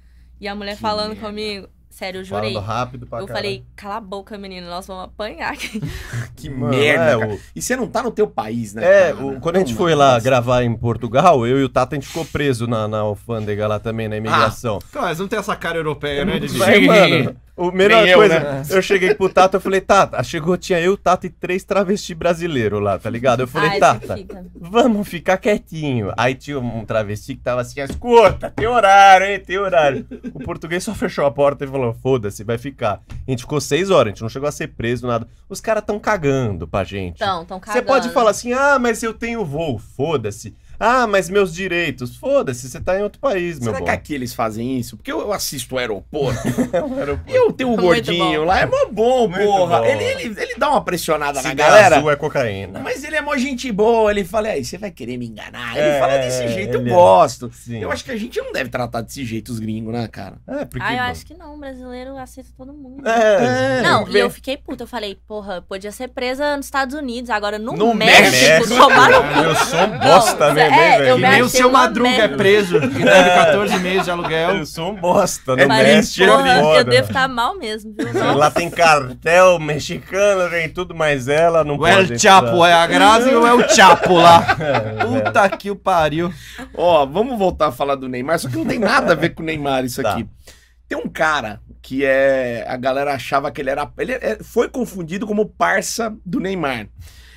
E a mulher que falando merda. comigo. Sério, eu jurei. Falando rápido pra Eu falei, cala a boca, menino, nós vamos apanhar aqui. <laughs> que Mano, merda. É, o... E você não tá no teu país, né? É, cara, o... quando a gente foi é lá mas... gravar em Portugal, eu e o Tata, a gente ficou preso na, na alfândega lá também, na ah, imigração. Ah, não tem essa cara europeia, né, Didi? Mas, mano, <laughs> O melhor coisa, né? eu cheguei pro Tata, eu falei, Tata, chegou, tinha eu, Tata e três travestis brasileiros lá, tá ligado? Eu falei, ah, Tata, vamos ficar quietinho. Aí tinha um travesti que tava assim, escuta, tem horário, hein, tem horário. O português só fechou a porta e falou, foda-se, vai ficar. A gente ficou seis horas, a gente não chegou a ser preso, nada. Os caras tão cagando pra gente. Tão, tão cagando. Você pode falar assim, ah, mas eu tenho voo, foda-se. Ah, mas meus direitos. Foda-se, você tá em outro país, meu Será bom. que aqui eles fazem isso? Porque eu assisto o aeroporto. <laughs> É aeroporto. E eu tenho um é gordinho lá. É mó bom, Muito porra. Bom. Ele, ele, ele dá uma pressionada Cigarro na galera. azul é cocaína. Mas ele é mó gente boa. Ele fala, aí, você vai querer me enganar? Ele é, fala desse jeito, eu é. gosto. É... Eu acho que a gente não deve tratar desse jeito os gringos, né, cara? É, porque... Ah, eu bom. acho que não. O brasileiro aceita todo mundo. É. Não, e eu fiquei puta. Eu falei, porra, podia ser presa nos Estados Unidos. Agora no, no México, México. México. Ah, eu sou um bosta, né? é, eu nem o seu Madruga é preso, que deve 14 é. meses de aluguel. Eu sou um bosta, é, não Mas, mexe. Porra, então, eu devo estar tá mal mesmo, viu? Lá tem cartel mexicano, vem tudo, mas ela não o pode... O El Chapo é a Grazi ou é o Chapo lá? <laughs> É, Puta que o pariu. Ó, vamos voltar a falar do Neymar, só que não tem nada a ver com o Neymar isso tá. aqui. Tem um cara que é a galera achava que ele era ele foi confundido como parça do Neymar.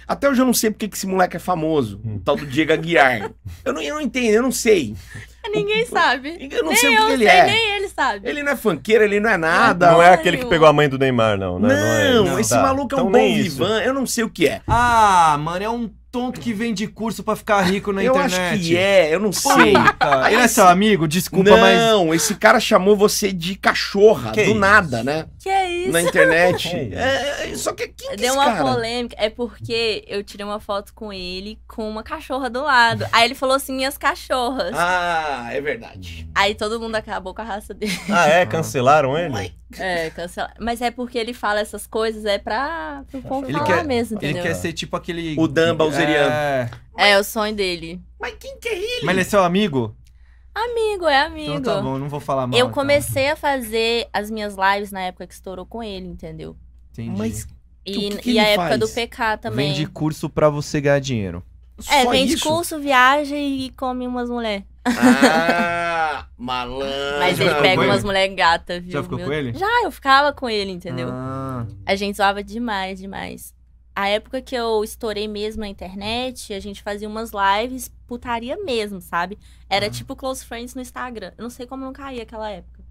Até hoje eu não sei porque que esse moleque é famoso, hum. o tal do Diego Aguiar. eu, não, eu não entendo, eu não sei. <laughs> Ninguém sabe. Eu não nem sei o que ele sei, é. Nem ele sabe. Ele não é funkeiro, ele não é nada. Não, é aquele que pegou a mãe do Neymar, não. Né? Não, é não é, esse tá. maluco é um então, bom vivan, eu não sei o que é. Ah, mano, é um tonto que vende curso para ficar rico na eu internet. Eu acho que é, eu não sei. Puta, ele é seu amigo? Desculpa, não, mas... Não, esse cara chamou você de cachorra, que do isso? nada, né? que é isso? Na internet. <laughs> É, é, é, só que quem Deu uma cara? polêmica. É porque eu tirei uma foto com ele com uma cachorra do lado. Aí ele falou assim: minhas cachorras. Ah, é verdade. Aí todo mundo acabou com a raça dele. Ah, é? Cancelaram ele? É, cancela. Mas é porque ele fala essas coisas, é pra o povo ele falar quer, mesmo, entendeu? Ele quer ser tipo aquele. O Dan Balzeriano. É... é, o sonho dele. Mas quem que é ele? Mas ele é seu amigo? Amigo, é então amigo. Então tá bom, não vou falar mal. Eu tá? comecei então. a fazer as minhas lives na época que estourou com ele, entendeu? Entendi. Mas e, que que e a faz? época do PK também. Vende curso pra você ganhar dinheiro. É, Só vende isso? curso, viaja e come umas mulheres. Ah, malandro. Mas ele pega umas mulheres gatas, viu? Já ficou Meu... com ele? Já, eu ficava com ele, entendeu? Ah. A gente zoava demais, demais. A época que eu estourei mesmo na internet, a gente fazia umas lives putaria mesmo, sabe? Era uhum. tipo close friends no Instagram. Eu não sei como não caía aquela época.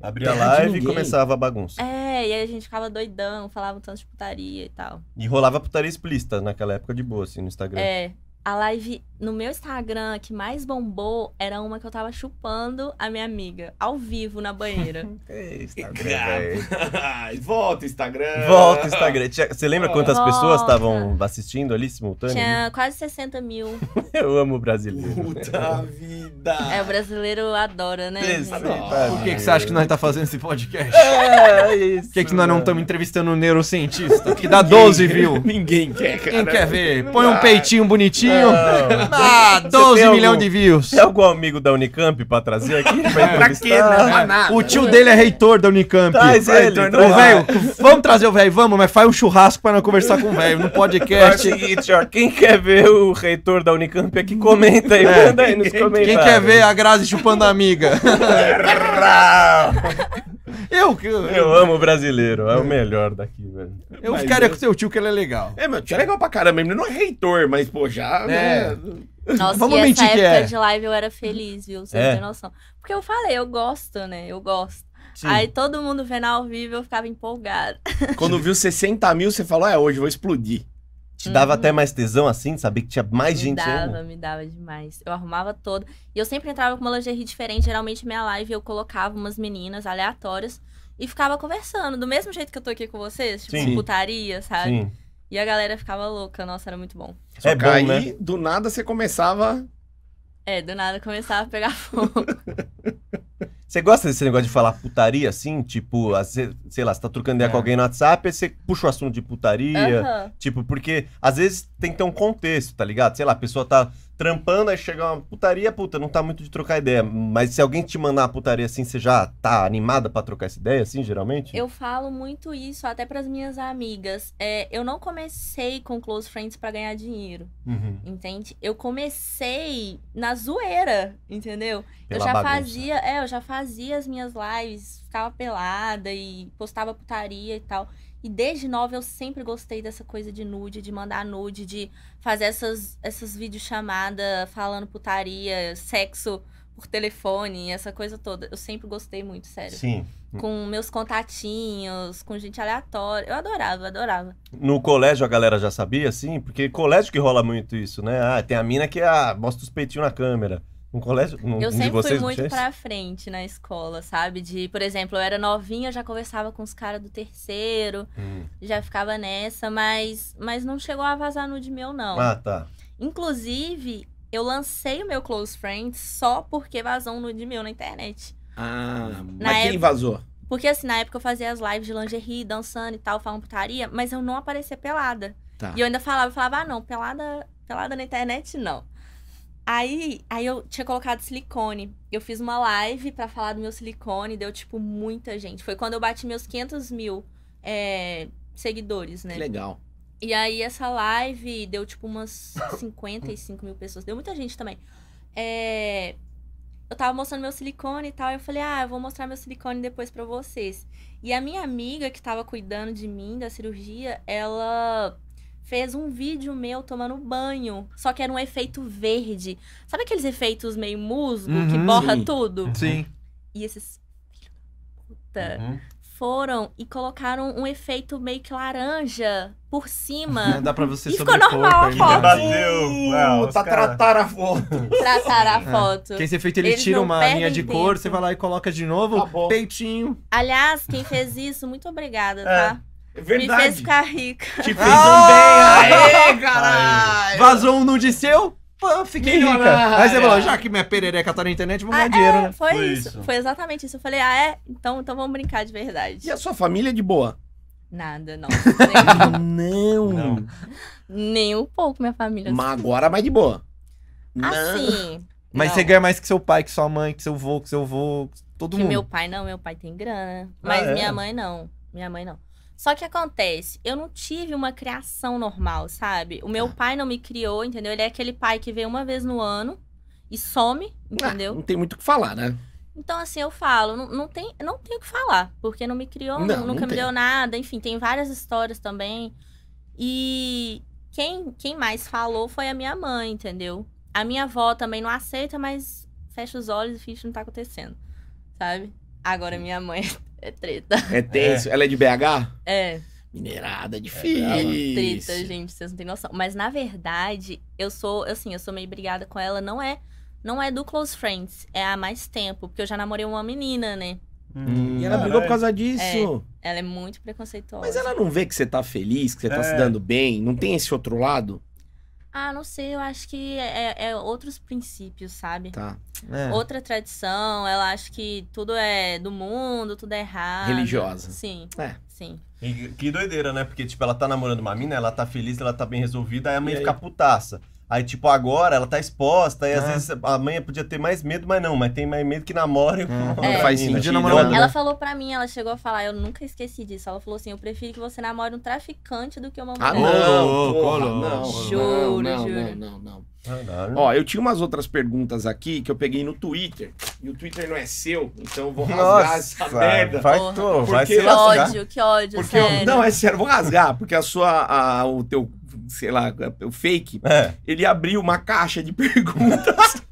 Abria a live e começava a bagunça. É, e aí a gente ficava doidão, falava um tanto de putaria e tal. E rolava putaria explícita naquela época de boa, assim, no Instagram. É, a live no meu Instagram que mais bombou era uma que eu tava chupando a minha amiga, ao vivo na banheira. <laughs> É, Instagram. <laughs> Volta, Instagram. Volta, Instagram. Tinha, você lembra quantas Volta. pessoas estavam assistindo ali simultâneo? Tinha quase 60 mil. <laughs> eu amo o brasileiro. Puta vida. É, o brasileiro adora, né? Por que, que você acha que nós tá fazendo esse podcast? É, isso. É Por que, que nós não estamos entrevistando um neurocientista? Que dá 12 mil. Ninguém quer, cara. Quem quer ver? Põe um peitinho bonitinho rapidinho. Ah, 12 milhões de views. Tem algum amigo da Unicamp pra trazer aqui? <laughs> Pra, pra quê? Não, né? o tio dele é reitor da Unicamp. Traz ele. Reitor, não o vamos trazer o velho, vamos, mas faz um churrasco pra não conversar com o velho no podcast. É o seguinte, ó, quem quer ver o reitor da Unicamp aqui, comenta aí, é. manda aí nos comentários. Quem quer ver a Grazi chupando a amiga? <laughs> Eu Eu, eu amo o brasileiro, é o melhor daqui, velho. Eu mas ficaria eu... É- com seu tio, que ele é legal. É, meu tio é legal pra caramba, ele não é reitor, mas, pô, já. É. Né? Nossa, Vamos e mentir essa época é. de live eu era feliz, viu? Você é. tem noção. Porque eu falei, eu gosto, né? Eu gosto. Sim. Aí todo mundo vendo ao vivo, eu ficava empolgada. Quando viu 60 mil, você falou, é, hoje vou explodir. Te dava uhum. até mais tesão, assim, de saber que tinha mais me gente. Me dava, ainda. me dava demais. Eu arrumava todo E eu sempre entrava com uma lingerie diferente. Geralmente, minha live, eu colocava umas meninas aleatórias e ficava conversando. Do mesmo jeito que eu tô aqui com vocês, tipo, Sim. putaria, sabe? Sim. E a galera ficava louca. Nossa, era muito bom. é bom, aí, né? do nada, você começava... É, do nada, começava a pegar <laughs> fogo. Você gosta desse negócio de falar putaria assim? Tipo, ah, sei lá, você tá trocando ideia é. com alguém no WhatsApp, aí você puxa o assunto de putaria. Uhum. Tipo, porque às vezes tem que ter um contexto, tá ligado? Sei lá, a pessoa tá trampando, aí chega uma putaria, puta, não tá muito de trocar ideia. Mas se alguém te mandar uma putaria assim, você já tá animada para trocar essa ideia, assim, geralmente? Eu falo muito isso até para as minhas amigas. É, eu não comecei com Close Friends para ganhar dinheiro, uhum. entende? Eu comecei na zoeira, entendeu? Pela eu já bagunça. fazia, é, eu já fazia as minhas lives, ficava pelada e postava putaria e tal. E desde nova eu sempre gostei dessa coisa de nude, de mandar nude, de fazer essas, essas videochamadas falando putaria, sexo por telefone, essa coisa toda. Eu sempre gostei muito, sério. Sim. Com meus contatinhos, com gente aleatória. Eu adorava, adorava. No colégio a galera já sabia, assim? Porque colégio que rola muito isso, né? Ah, tem a mina que ah, mostra os peitinhos na câmera. No colégio? No, eu sempre vocês, fui muito pra frente na escola, sabe? De, por exemplo, eu era novinha, já conversava com os caras do terceiro, hum. já ficava nessa, mas, mas não chegou a vazar nude meu, não. Ah, tá. Inclusive, eu lancei o meu Close Friends só porque vazou um nude meu na internet. Ah, na mas época, quem vazou? Porque assim, na época eu fazia as lives de lingerie, dançando e tal, falando putaria, mas eu não aparecia pelada. Tá. E eu ainda falava, eu falava, ah, não, pelada, pelada na internet, não. Aí, aí eu tinha colocado silicone. Eu fiz uma live para falar do meu silicone, deu, tipo, muita gente. Foi quando eu bati meus 500 mil é, seguidores, né? Que legal. E aí, essa live deu, tipo, umas 55 <coughs> mil pessoas. Deu muita gente também. É... Eu tava mostrando meu silicone e tal. eu falei, ah, eu vou mostrar meu silicone depois para vocês. E a minha amiga que tava cuidando de mim, da cirurgia, ela fez um vídeo meu tomando banho. Só que era um efeito verde. Sabe aqueles efeitos meio musgo uhum, que borra sim. tudo? Uhum. Sim. E esses. Puta. Uhum. Foram e colocaram um efeito meio que laranja por cima. <laughs> Dá pra você e ficou normal a foto. Valeu. Uau, tá cara... tratar a foto. <laughs> tratar a é. foto. É. Quem esse efeito ele Eles tira uma linha de cor, tempo. você vai lá e coloca de novo. Tá peitinho. Aliás, quem fez isso, muito obrigada, é. tá? É verdade. Me fez ficar rica. Te fez ah, um bem. Aê, caralho. Vazou um nude seu? Pô, fiquei rica. Aí você falou, já que minha perereca tá na internet, vou ganhar ah, dinheiro, é, né? Foi, foi isso. isso. Foi exatamente isso. Eu falei, ah, é? Então, então vamos brincar de verdade. E a sua família é de boa? Nada, não. não. não. Nem um pouco, minha família. Mas agora mais de boa. Assim. Não. Mas não. você ganha mais que seu pai, que sua mãe, que seu avô, que seu avô, todo que mundo. meu pai não, meu pai tem grana. Ah, Mas ah, é? minha mãe não. Minha mãe não. Só que acontece, eu não tive uma criação normal, sabe? O meu ah. pai não me criou, entendeu? Ele é aquele pai que vem uma vez no ano e some, ah, entendeu? Ah, não tem muito o que falar, né? Então, assim, eu falo, não, não, tem, não tenho o que falar, porque não me criou, não, nunca não me tem. deu nada, enfim, tem várias histórias também. E quem, quem mais falou foi a minha mãe, entendeu? A minha avó também não aceita, mas fecha os olhos e finge que não tá acontecendo, sabe? Agora minha mãe é treta. É tenso. É. Ela é de BH? É. Minerada, é difícil. É treta, gente, vocês não têm noção. Mas na verdade, eu sou, assim, eu sou meio brigada com ela. Não é, não é do Close Friends, é há mais tempo, porque eu já namorei uma menina, né? Hum, e ela brigou por causa disso. É, ela é muito preconceituosa. Mas ela não vê que você tá feliz, que você tá é. tá se dando bem, não tem esse outro lado? Ah, não sei, eu acho que é, é, é outros princípios, sabe? Tá. É. Outra tradição, ela acha que tudo é do mundo, tudo é errado. Religiosa. Sim. É. Sim. E que doideira, né? Porque, tipo, ela tá namorando uma mina, ela tá feliz, ela tá bem resolvida, aí a mãe fica putaça. Aí, tipo, agora ela tá exposta, e às é. vezes a mãe podia ter mais medo, mas não, mas tem mais medo que namore é. é. e é. é. faz sentido namorar. Né? Ela falou pra mim, ela chegou a falar, eu nunca esqueci disso. Ela falou assim: eu prefiro que você namore um traficante do que uma ah, mulher. Ah, não, porra, não, não, juro, não, juro. Não, não, não. Ó, eu tinha umas outras perguntas aqui que eu peguei no Twitter. E o Twitter não é seu, então eu vou rasgar Nossa, essa merda. Vai, tô, porque... vai se Que ódio, que ódio, porque sério. Eu... Não, é sério, vou rasgar, porque a sua, a, o teu sei lá, o fake, é. ele abriu uma caixa de <laughs> perguntas.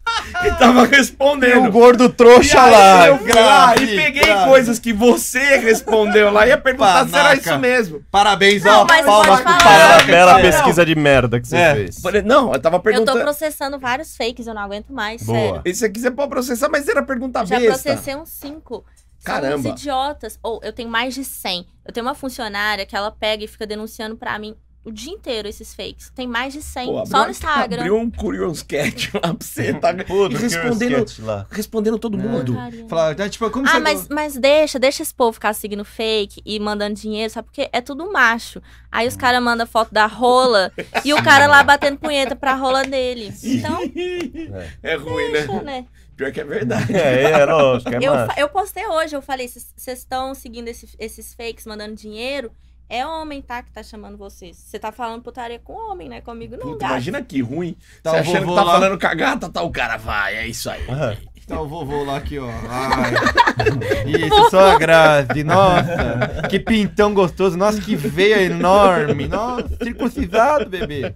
e tava respondendo. E o gordo trouxa e lá. Eu lá e peguei grave. coisas que você respondeu lá e ia perguntar Panaca. se era isso mesmo. Parabéns, não, ó. Palmas pro Panaca. Era pesquisa de merda que você é. fez. Não, eu tava perguntando. Eu tô processando vários fakes, eu não aguento mais, Boa. sério. Isso aqui você pode processar, mas era pergunta eu já besta. Já processei uns cinco. Caramba. São idiotas. Ou oh, eu tenho mais de 100. Eu tenho uma funcionária que ela pega e fica denunciando para mim o dia inteiro esses fakes. Tem mais de 100 Pô, só no Instagram. Abriu um Curious Cat <laughs> lá pra você, tá? Pudo, respondendo, respondendo todo é. mundo. Falar, né, tipo, como ah, mas, não... mas deixa, deixa esse povo ficar seguindo fake e mandando dinheiro, sabe? Porque é tudo macho. Aí os hum. caras mandam foto da rola e o cara lá batendo punheta pra rola dele. Então. <laughs> É, é ruim, né? deixa, né? né? Pior que é verdade. É, é, é lógico. É eu, eu postei hoje, eu falei, vocês estão seguindo esse, esses fakes, mandando dinheiro. É homem, tá? Que tá chamando você. Você tá falando putaria com homem, né? Comigo não, Imagina que ruim. Tá, você achando que tá lá... falando com a gata, tá? O cara vai, é isso aí. Uhum. Tá o vovô lá aqui, ó. Ai. <laughs> Isso, só a grave. Nossa, que pintão gostoso. Nossa, que veia enorme. Nossa, circuncisado, bebê.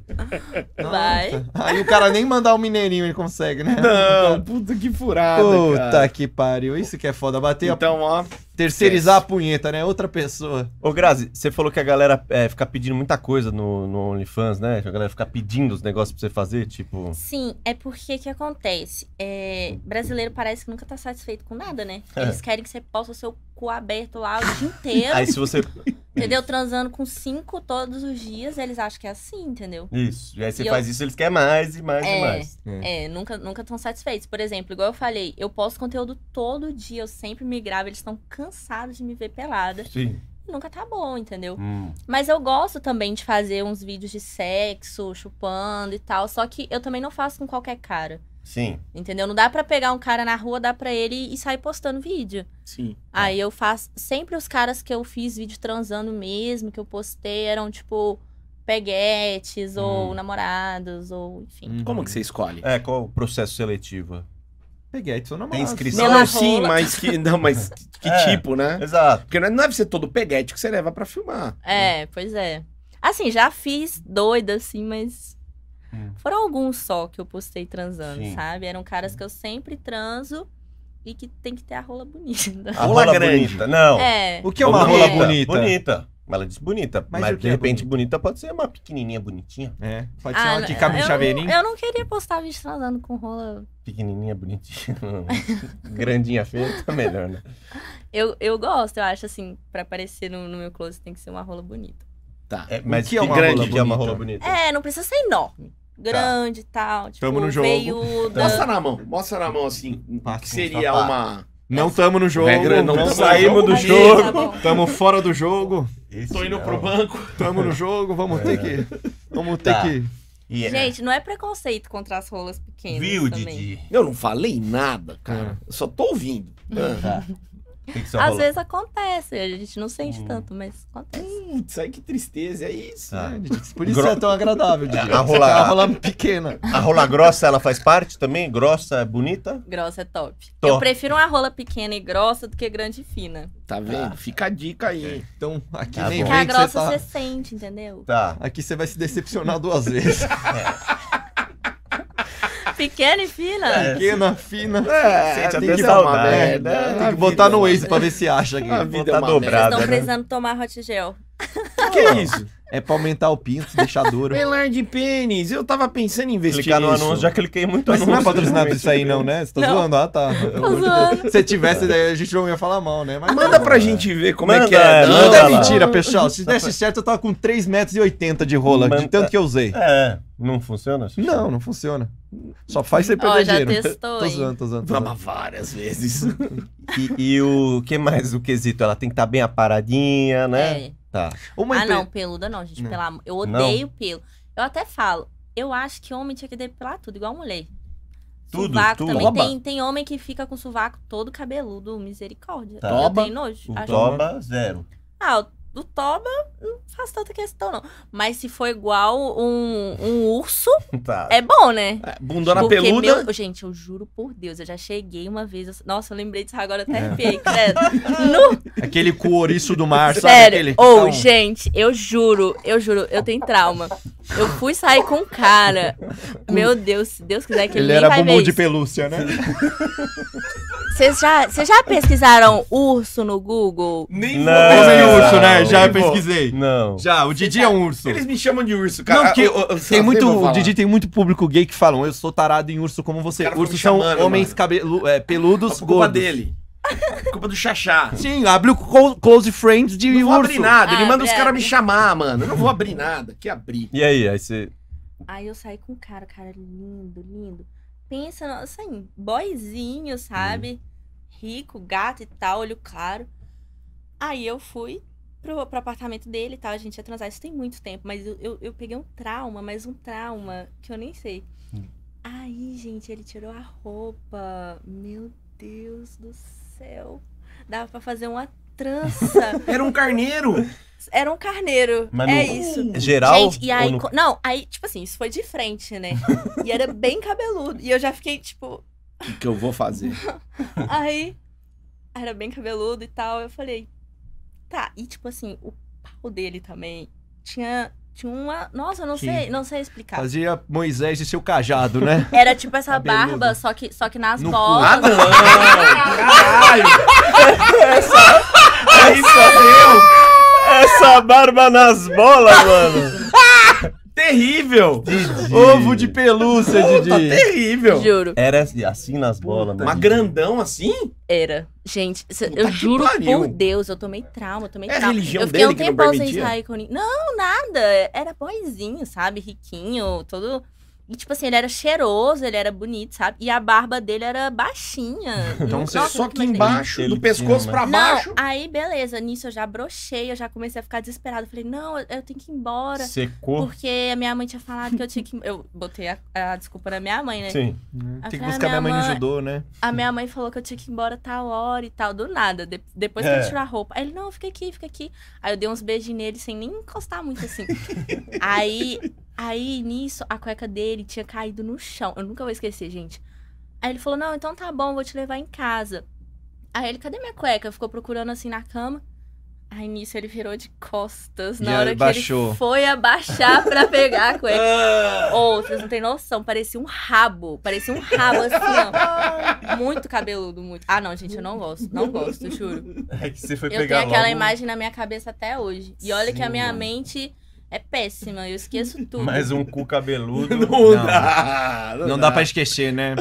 Nossa. Vai. Aí o cara nem mandar o um mineirinho ele consegue, né? Não, puta que furada, Puta cara. que pariu. Isso que é foda. bateu então, a... ó... Terceirizar a punheta, né? Outra pessoa. Ô, Grazi, você falou que a galera é, fica pedindo muita coisa no, no OnlyFans, né? a galera fica pedindo os negócios pra você fazer, tipo. Sim, é porque que acontece? É, brasileiro parece que nunca tá satisfeito com nada, né? É. Eles querem que você possa o seu cu aberto lá o dia <laughs> inteiro. Aí se você Entendeu? Isso. Transando com cinco todos os dias, eles acham que é assim, entendeu? Isso. E aí você e faz eu... isso, eles querem mais e mais é, e mais. É, é nunca estão nunca satisfeitos. Por exemplo, igual eu falei, eu posto conteúdo todo dia, eu sempre me gravo, eles estão cansados de me ver pelada. Sim nunca tá bom, entendeu? Hum. Mas eu gosto também de fazer uns vídeos de sexo, chupando e tal. Só que eu também não faço com qualquer cara. Sim. Entendeu? Não dá para pegar um cara na rua, dá para ele e sair postando vídeo. Sim. Aí é. eu faço. Sempre os caras que eu fiz vídeo transando mesmo, que eu postei, eram tipo peguetes hum. ou namorados, ou enfim. Uhum. Como que você escolhe? É, qual o processo seletivo? peguetes ou namorados Tem inscrição? Não, sim, mas que, não, mas <laughs> que é, tipo, né? Exato. Porque não deve é, é ser todo peguete que você leva para filmar. É, né? pois é. Assim, já fiz doida, assim, mas Hum. Foram alguns só que eu postei transando, Sim. sabe? Eram caras que eu sempre transo e que tem que ter a rola bonita. <laughs> A rola, bonita, não. É. O que é uma bonita, rola bonita? Bonita. Mas ela diz bonita. Mas, mas de repente, é bonita? pode ser uma pequenininha bonitinha. É. Pode ah, ser uma que cabe um chaveirinho. Eu não queria postar vídeo transando com rola. Pequenininha, bonitinha. <laughs> Grandinha, feia, tá melhor, né? <laughs> Eu, eu gosto, eu acho assim, pra aparecer no, no meu close tem que ser uma rola bonita. Tá. É, mas o que, é uma, grande, rola que é uma rola bonita? É, não precisa ser enorme. Tá. grande e tá. tal. Tipo, tamo no jogo. Veiuda. Mostra na mão, mostra na mão assim. que seria um tá. uma. Não tamo no jogo, Regra, não, não saímos do jogo, jogo tá tamo fora do jogo. Esse Tô indo não. É pro banco. Tamo no jogo, vamos é. ter que. Vamos ter tá. que. Yeah. É. Gente, não é preconceito contra as rolas pequenas. Viu, também. Didi? Eu não falei nada, cara. É. Eu só tô ouvindo. Tá. Ah. <laughs> Que que Às vezes acontece, a gente não sente hum. tanto, mas acontece. Hum, sai que tristeza, é isso. Ah. Né? Por isso Gro... é tão agradável, de <laughs> a, rola... a rola pequena. A rola grossa, ela faz parte também? Grossa é bonita? Grossa é top. top. Eu prefiro uma rola pequena e grossa do que grande e fina. Tá vendo? Tá. Fica a dica aí. Então, aqui tá nem bom. vem Porque a grossa tá você tá... sente, entendeu? Tá. Aqui você vai se decepcionar duas vezes. é. <laughs> pequena e fina. É. Pequena, fina. É, Sente tem que tomar né? né? tem que é, botar no Waze né? pra ver se acha. Aqui. A vida é uma dobrada, estão né? precisando tomar hot gel. Que, que é isso? É pra aumentar o pinto, deixar duro. <laughs> Elar de pênis, eu tava pensando em investir Clicar no anúncio, já cliquei muito Mas anúncio. não é patrocinado isso aí né? não, né? Você tá não. zoando? Ah, tá. Zoando. Se tivesse, a gente não ia falar mal, né? Mas manda não, tá pra é. gente ver como é é. É, manda, é que é. Não, é mentira, pessoal. Se desse certo, eu tava com 3,80 metros de rola, manda. de tanto que eu usei. É. Não funciona? Xixi? Não, não funciona. Só faz você perder oh, já dinheiro. Testou, tô zoando, tô zoando. Tô várias vezes. e, e, o que mais o quesito? Ela tem que estar tá bem aparadinha, né? É. Tá. Uma ah, não, peluda não, gente. Não. Pela... Eu odeio não. pelo. Eu até falo, eu acho que homem tinha que depilar tudo, igual mulher. Tudo, sovaco tudo. também. Tem, tem, homem que fica com o sovaco todo cabeludo, misericórdia. Tá. Eu toba, eu tenho nojo. Toba, zero. Ah, do Toba, não faço tanta questão, não. Mas se for igual um, um urso, <laughs> tá. é bom, né? É, bundona Porque peluda. Meu... Gente, eu juro por Deus, eu já cheguei uma vez. Eu... Assim, nossa, eu lembrei disso agora, até é. arrepiei, <laughs> credo. No... Aquele couriço do mar, sabe? Sério? Aquele... Ou, então. oh, gente, eu juro, eu juro, eu tenho trauma. Eu fui sair com um cara. Meu Deus, se Deus quiser que ele Ele era bumbum de pelúcia, né? <laughs> Vocês já, vocês já pesquisaram urso no Google? Nem não, pesquisei urso, né? Já pesquisei. Não. Já, o Didi é um urso. Eles me chamam de urso, cara. Não, porque eu, eu, eu tem muito, o Didi tem muito público gay que falam, eu sou tarado em urso como você. Ursos são chamando, homens cabelo, é, peludos, a culpa gordos. dele. Culpa do Xaxá. Sim, abre o Close Friends de urso. Não vou abrir nada, ele ah, manda os caras me chamar, mano. Eu não vou abrir nada, que abrir. E aí, aí você... Aí eu saí com o cara, cara é lindo, lindo pensa, assim, boyzinho, sabe? Hum. Rico, gato e tal, olho claro. Aí eu fui pro, pro apartamento dele e tal, a gente ia transar, isso tem muito tempo, mas eu, eu, eu peguei um trauma, mas um trauma que eu nem sei. Hum. Aí, gente, ele tirou a roupa. Meu Deus do céu. Dava para fazer uma trança. <laughs> Era um carneiro. Era um carneiro. Mas é no... isso. Geral? Gente, e aí. No... Não, aí, tipo assim, isso foi de frente, né? <laughs> E era bem cabeludo. E eu já fiquei, tipo. O que eu vou fazer? <laughs> aí. Era bem cabeludo e tal. Eu falei. Tá. E, tipo assim, o pau dele também tinha. Tinha uma. Nossa, eu não que... sei, não sei explicar. Fazia Moisés de seu cajado, né? Era tipo essa cabeludo. barba, só que, só que nas no... costas. Ah, não! Caralho! Essa... É Aí só essa barba nas bolas, mano. Terrível! Didi. Ovo de pelúcia, Didi. Tá terrível. Juro. Era assim, assim nas bolas, né? Uma grandão assim? Era. Gente, eu juro pariu. por Deus, eu tomei trauma, eu tomei é trauma. religião eu fiquei um tempão sem Raikkonen. Não, nada. Era boizinho, sabe? Riquinho, todo e, tipo assim, ele era cheiroso, ele era bonito, sabe? E a barba dele era baixinha. <laughs> Então, você só que embaixo, do pescoço para né? baixo. Não, aí, beleza. Nisso eu já brochei, eu já comecei a ficar desesperada. Falei, não, eu tenho que ir embora. Secou. Porque a minha mãe tinha falado que eu tinha que... Eu botei a, a desculpa na minha mãe, né? Sim. Eu Tem que ah, buscar minha mãe, mãe no judô, né? A minha mãe falou que eu tinha que ir embora tal hora e tal. Do nada, de, depois é. que tirou a roupa. Aí ele, não, fica aqui, fica aqui. Aí eu dei uns beijinhos nele sem nem encostar muito, assim. <laughs> aí Aí, nisso, a cueca dele tinha caído no chão. Eu nunca vou esquecer, gente. Aí ele falou: Não, então tá bom, vou te levar em casa. Aí ele: Cadê minha cueca? Ficou procurando assim na cama. Aí nisso ele virou de costas na e hora que ele foi abaixar pra pegar a cueca. Outras <laughs> ah! não tem noção, parecia um rabo. Parecia um rabo assim, ó. <laughs> Muito cabeludo, muito. Ah, não, gente, eu não gosto. Não gosto, juro. É que você foi eu pegar. Eu tenho logo... aquela imagem na minha cabeça até hoje. E olha Sim, que a minha mano. mente é péssima, eu esqueço <laughs> tudo. Mais um cu cabeludo. <laughs> não, não, dá! Não, não dá, dá pra esquecer, né?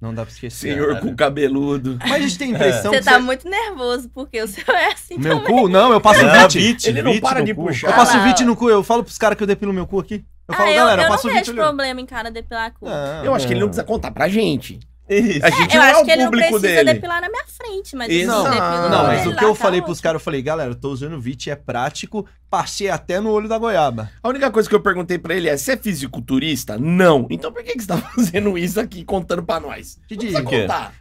Não dá pra esquecer. Senhor cara. cu cabeludo. Mas a gente tem impressão. Você tá você... muito nervoso, porque o seu é assim. Meu também. cu? Não, eu passo é, 20. 20. Ele é não para de cu. puxar. Eu passo 20 ah. no cu, eu falo pros caras que eu depilo meu cu aqui. Eu ah, falo, galera, eu, eu passo 20. Eu não vejo problema em cara depilar cu. eu acho que ele não precisa contar pra gente. Isso. A gente é, eu não é acho é o que ele não precisa dele. depilar na minha frente, mas Isso. Assim, não, não, não mas o que eu tá falei pros caras, eu falei, galera, eu tô usando o VIT, é prático, passei até no olho da goiaba. A única coisa que eu perguntei pra ele é, você é fisiculturista? Não. Então por que, que você tá <laughs> fazendo isso aqui contando pra nós? Te digo,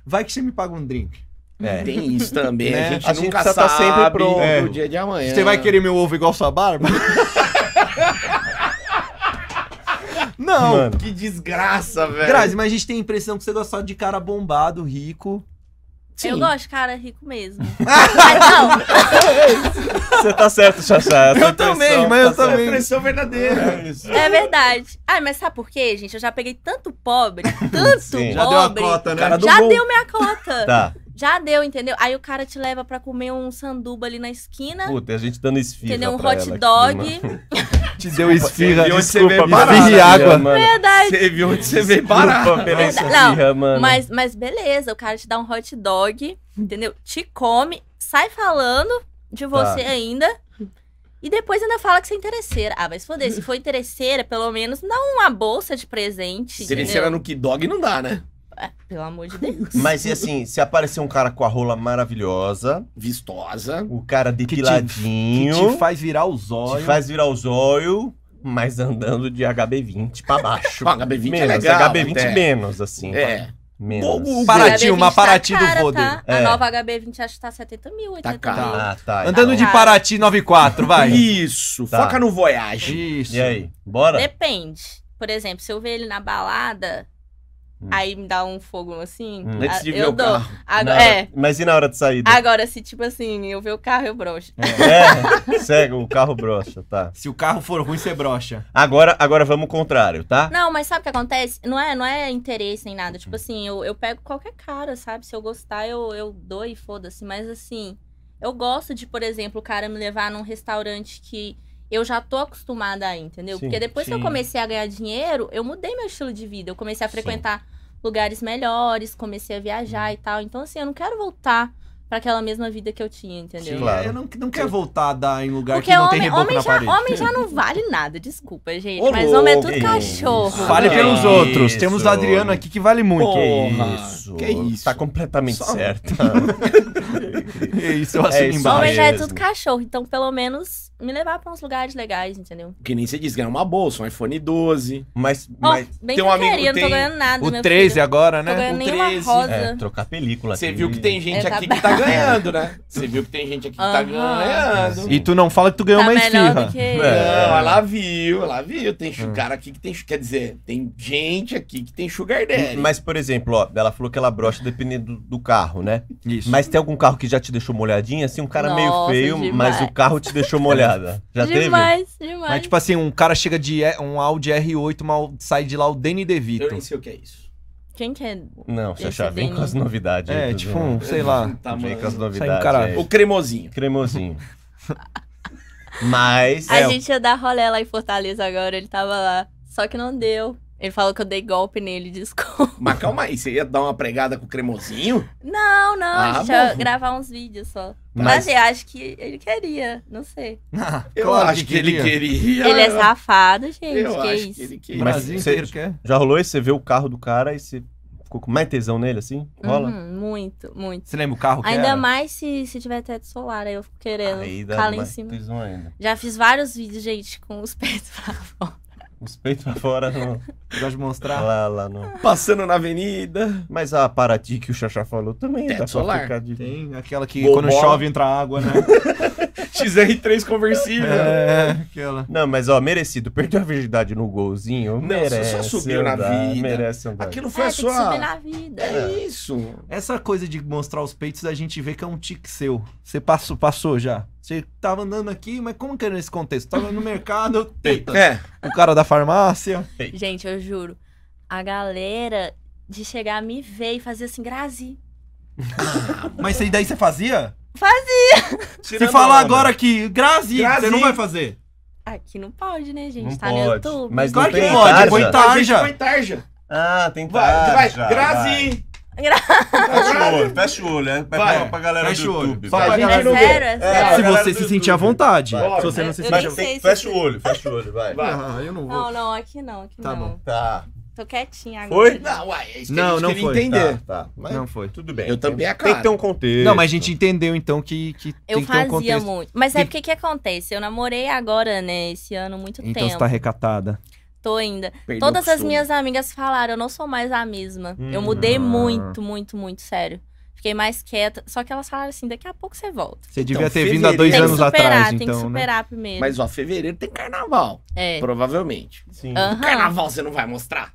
vai que você me paga um drink. É. Tem isso também, né? a gente a nunca gente sabe tá sempre pronto é. dia de amanhã. Você vai querer meu ovo igual sua barba? <laughs> Não! Mano. Que desgraça, velho. Grazi, mas a gente tem a impressão que você gosta só de cara bombado, rico. Sim. Eu gosto, cara, rico mesmo. <laughs> mas não. Você tá certo, Chachá. Eu também, tá mas tá eu também. É impressão verdadeira. É, é, verdade. Ah, mas sabe por quê, gente? Eu já peguei tanto pobre, <laughs> tanto Sim. pobre. Já deu a cota, né? Já bom. deu minha cota. tá. Já deu, entendeu? Aí o cara te leva pra comer um sanduba ali na esquina. Puta, a gente dando esfirra Entendeu? Um hot dog. <laughs> te deu esfirra. Desculpa, você água. Mano. É verdade. Você viu onde você veio parar. Não, mano. Mas, mas beleza, o cara te dá um hot dog, entendeu? Te come, sai falando de tá. você tá. ainda. E depois ainda fala que você é interesseira. Ah, mas foda se for interesseira, pelo menos não uma bolsa de presente. Interesseira no que dog não dá, né? É, pelo amor de Deus. Mas e assim, se aparecer um cara com a rola maravilhosa, vistosa, o cara depiladinho. Que te, que te faz virar os olhos. Te faz virar os olhos, mas andando de HB20 pra baixo. HB20 <laughs> é menos, é legal, HB20 é. menos, assim. É. Pra... Menos. O Paraty, uma tá Paraty tá do Roder. Tá? É. A nova HB20 acho que tá 70 mil, 80 tá mil. Tá, ah, tá, Andando tá. de Paraty 94, vai. Isso, tá. foca no Voyage. Isso. E aí, bora? Depende. Por exemplo, se eu ver ele na balada, Hum. Aí me dá um fogo assim. Hum. Antes ah, de ver eu o dou. carro. Agora, hora, é. Mas e na hora de saída? Agora, se tipo assim, eu ver o carro, eu brocha É, cego, <laughs> é, o carro brocha, tá. Se o carro for ruim, você brocha. Agora, agora vamos ao contrário, tá? Não, mas sabe o que acontece? Não é, não é interesse nem nada. Tipo assim, eu, eu pego qualquer cara, sabe? Se eu gostar, eu, eu dou e foda-se. Mas assim, eu gosto de, por exemplo, o cara me levar num restaurante que eu já tô acostumada aí, entendeu? Sim, Porque depois sim. que eu comecei a ganhar dinheiro, eu mudei meu estilo de vida. Eu comecei a frequentar sim. lugares melhores, comecei a viajar hum. e tal. Então, assim, eu não quero voltar para aquela mesma vida que eu tinha, entendeu? Sim, claro. Eu não, não quero voltar a dar em lugar Porque que não homem, tem reboco homem na já, parede. Homem já não vale nada, desculpa, gente. mas homem é tudo cachorro. Fale pelos outros. Temos o Adriano aqui que vale muito. Porra, isso. Que isso. Tá completamente Só... certo. é <laughs> isso, eu assino é isso embaixo. Homem já é tudo cachorro, então pelo menos me levar pra uns lugares legais, entendeu? Que nem você diz, ganhar uma bolsa, um iPhone 12. Mas, oh, mas bem tem um amigo não tô ganhando nada, O 13 filho. agora, né? Não tô ganhando nenhuma rosa. É, trocar película. Você viu que tem <laughs> gente é, tá aqui que tá ganhando, né? Você viu que tem gente aqui que uhum. tá ganhando. E tu não fala que tu ganhou tá uma esfirra. Que... É. Não, ela viu, ela viu. Tem hum. cara aqui que tem... Quer dizer, tem gente aqui que tem sugar daddy. Mas, por exemplo, ó, ela falou que ela brocha dependendo do, do carro, né? Isso. Mas tem algum carro que já te deixou molhadinha? Assim, um cara Nossa, meio feio, demais. mas o carro te deixou molhado. Já demais, teve? Demais, Mas tipo assim, um cara chega de um Audi R8, sai de lá o Danny DeVito. Eu nem sei o que é isso. Quem que é? Não, Xaxá, vem com as novidades. É, aí, tipo, um, sei lá. Tá, vem com as novidades. Um cara... é. O cremosinho. Cremosinho. <laughs> Mas. A é, gente ia dar rolê lá em Fortaleza agora, ele tava lá. Só que não deu. Ele falou que eu dei golpe nele, <laughs> desculpa. Mas calma aí, você ia dar uma pregada com o cremosinho? Não, não, ah, deixa bom. eu gravar uns vídeos só. Mas... Mas... eu acho que ele queria, não sei. <laughs> Ah, eu claro acho que, ele queria. Ele é safado, gente, eu que acho isso? Que ele queria. Mas você quer. já rolou isso? Você vê o carro do cara e você ficou com mais tesão nele, assim? Rola? Uhum, muito, muito. Você lembra o carro que Ainda era? mais se, se tiver teto solar, aí eu fico querendo aí ficar lá em cima. Já fiz vários vídeos, gente, com os <laughs> pés pra fora os peitos pra fora. No... Gosto de mostrar. Lá, lá no... Passando na avenida. Mas a Paraty que o Xaxá falou também. Teto solar. ficar de... Tem aquela que quando chove entra água, né? <laughs> XR3 conversível. É, aquela. Não, mas ó, merecido. Perdeu a virgindade no golzinho. Não, merece só subiu andar, na vida. Merece andar. Aquilo é, foi é, a sua. Subir na vida. É isso. Essa coisa de mostrar os peitos, a gente vê que é um tique seu. Você passou, passou já. Você tava andando aqui, mas como que era nesse contexto? Tava no mercado, <laughs> teta. É. O cara da farmácia. Gente, eu juro. A galera de chegar a me ver e fazer assim, Grazi. <laughs> mas daí você fazia? Fazia! Tirando Se falar agora que Grazi, Grazi, você não vai fazer. Aqui não pode, né, gente? Não tá pode. no YouTube. Mas claro que tem pode, põe tarja. Põe tarja. Ah, tem tarja. Vai, vai. Grazi! Vai. Fecha o olho, fecha o olho. É pra, vai, pra galera fecha do YouTube. Tá vai, É sério, é sério. se você se sentir à vontade. Vai. Se você não se sentir à vontade. Fecha o olho, fecha o olho, vai. vai. Ah, eu não vou. Não, não, aqui não, aqui tá não. Bom. Tá. Tô quietinha agora. Foi? Não, uai, é isso que não, a gente não queria foi. entender. Tá, tá. Mas não foi. Tudo bem. Eu também acabei. É tem que ter um contexto. Não, mas a gente entendeu então que, que eu tem que ter um contexto. Eu fazia muito. Mas é porque que acontece? Eu namorei agora, né, esse ano, muito então tempo. Então você tá recatada. Tô ainda. Perdeu Todas as minhas amigas falaram, eu não sou mais a mesma. Hum. Eu mudei muito, muito, muito, sério. Fiquei mais quieta. Só que elas falaram assim, daqui a pouco você volta. Você devia então, ter vindo há dois anos superar, atrás, tem então, Tem né? que superar né? primeiro. Mas, ó, fevereiro tem carnaval. É. Provavelmente. Sim. Uhum. Carnaval você não vai mostrar?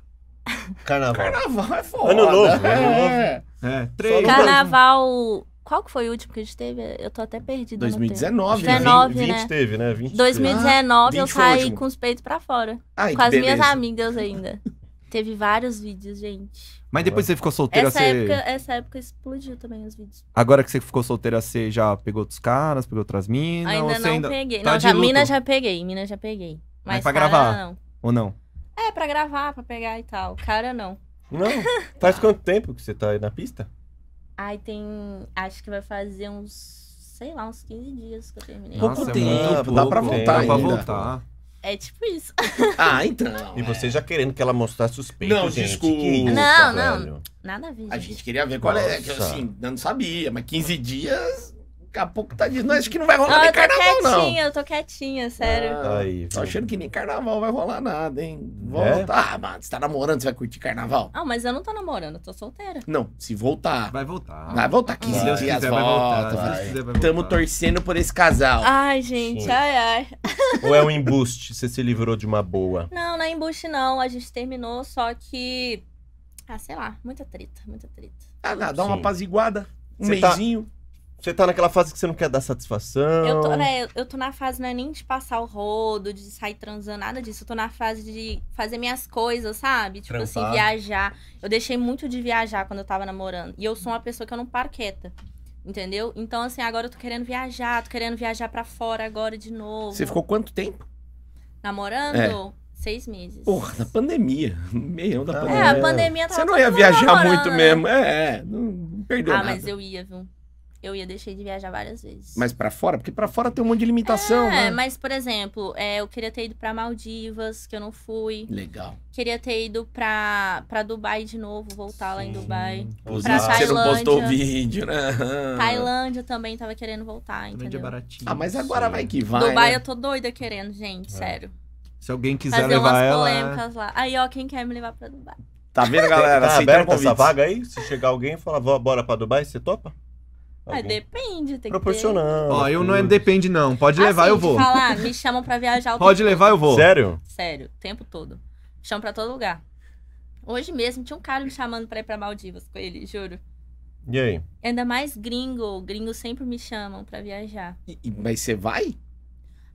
Carnaval. Carnaval é foda. Ano novo. É. Ano novo. É, é. três. Carnaval. Qual que foi o último que a gente teve? Eu tô até perdido. 2019, 19, 20, né? 20 né? teve, né? 20 2019 ah, eu saí com os peitos pra fora. Ai, ah, com as beleza. minhas amigas ainda. <laughs> teve vários vídeos, gente. Mas depois você ficou solteira, essa você... Época, essa época explodiu também os vídeos. Agora que você ficou solteira, você já pegou outros caras, pegou outras minas? Ainda não ainda... peguei. Tá não, já, mina já peguei, mina já peguei. Mas, Mas pra cara, gravar? Não. Ou não? É, pra gravar, pra pegar e tal. Cara, não. Não? <laughs> Faz quanto tempo que você tá aí na pista? Ai, tem. Acho que vai fazer uns. Sei lá, uns 15 dias que eu terminei. Nossa, pouco é tempo, pouco. dá pra voltar. Dá pra ainda. voltar. É tipo isso. <laughs> Ah, então. E você já querendo que ela mostrasse suspeito. Não, gente. desculpa. É isso, não, não. Velho. Nada a ver. Gente. A gente queria ver qual Nossa. é. Que, assim, eu não sabia, mas 15 dias. Daqui a pouco tá dizendo, acho que não vai rolar nem carnaval, não. Eu tô quietinha, eu tô quietinha, sério. Ah, aí, tô achando que nem carnaval vai rolar nada, hein? Volta. É? Ah, mas você tá namorando, você vai curtir carnaval? Ah, mas eu não tô namorando, eu tô solteira. Não, se voltar. Vai voltar. Vai voltar 15 ah, dias, quiser, volta. Vai voltar, vai. Tamo torcendo por esse casal. Ai, gente, Sim. ai, ai. Ou é um embuste? Você se livrou de uma boa? Não, não é embuste, não. A gente terminou, só que... Ah, sei lá, muita treta, muita treta. Ah, dá uma apaziguada, um Cê meizinho. Tá... Você tá naquela fase que você não quer dar satisfação. Eu tô, né, eu tô na fase não é nem de passar o rodo, de sair transando, nada disso. Eu tô na fase de fazer minhas coisas, sabe? Tipo assim, Trampar. assim, viajar. Eu deixei muito de viajar quando eu tava namorando. E eu sou uma pessoa que eu não paro quieta. Entendeu? Então, assim, agora eu tô querendo viajar, tô querendo viajar para fora agora de novo. Você ficou quanto tempo? Namorando? É. Seis meses. Porra, na pandemia. Meio da ah, pandemia. É, a pandemia tava Você não ia viajar namorando. muito né? mesmo. É, é. Não, não perdeu ah, nada. Ah, mas eu ia, viu? eu ia deixei de viajar várias vezes. Mas para fora? Porque para fora tem um monte de limitação, é, né? mas, por exemplo, é, eu queria ter ido para Maldivas, que eu não fui. Legal. Queria ter ido pra, pra Dubai de novo, voltar Sim. lá em Dubai. Os Tailândia. Você não postou o vídeo, né? <laughs> Tailândia também tava querendo voltar, é entendeu? É baratinho. Ah, mas agora Sim. vai que vai, Dubai né? eu tô doida querendo, gente, é. sério. Se alguém quiser Fazer levar umas polêmicas lá. Aí, ó, quem quer me levar pra Dubai? Tá vendo, galera? Tá aberta essa vaga aí? Se chegar alguém e falar, bora pra Dubai, você topa? Algum... É, depende, tem Proporcionando. Ó, eu não é depende, não. Pode levar, eu assim, vou. Falar, me chamam pra viajar o Pode levar, todo. eu vou. Sério? Sério, o tempo todo. chamam pra todo lugar. Hoje mesmo tinha um cara me chamando pra ir pra Maldivas com ele, juro. E aí? Ainda mais gringo. Gringo sempre me chamam pra viajar. E, mas você vai?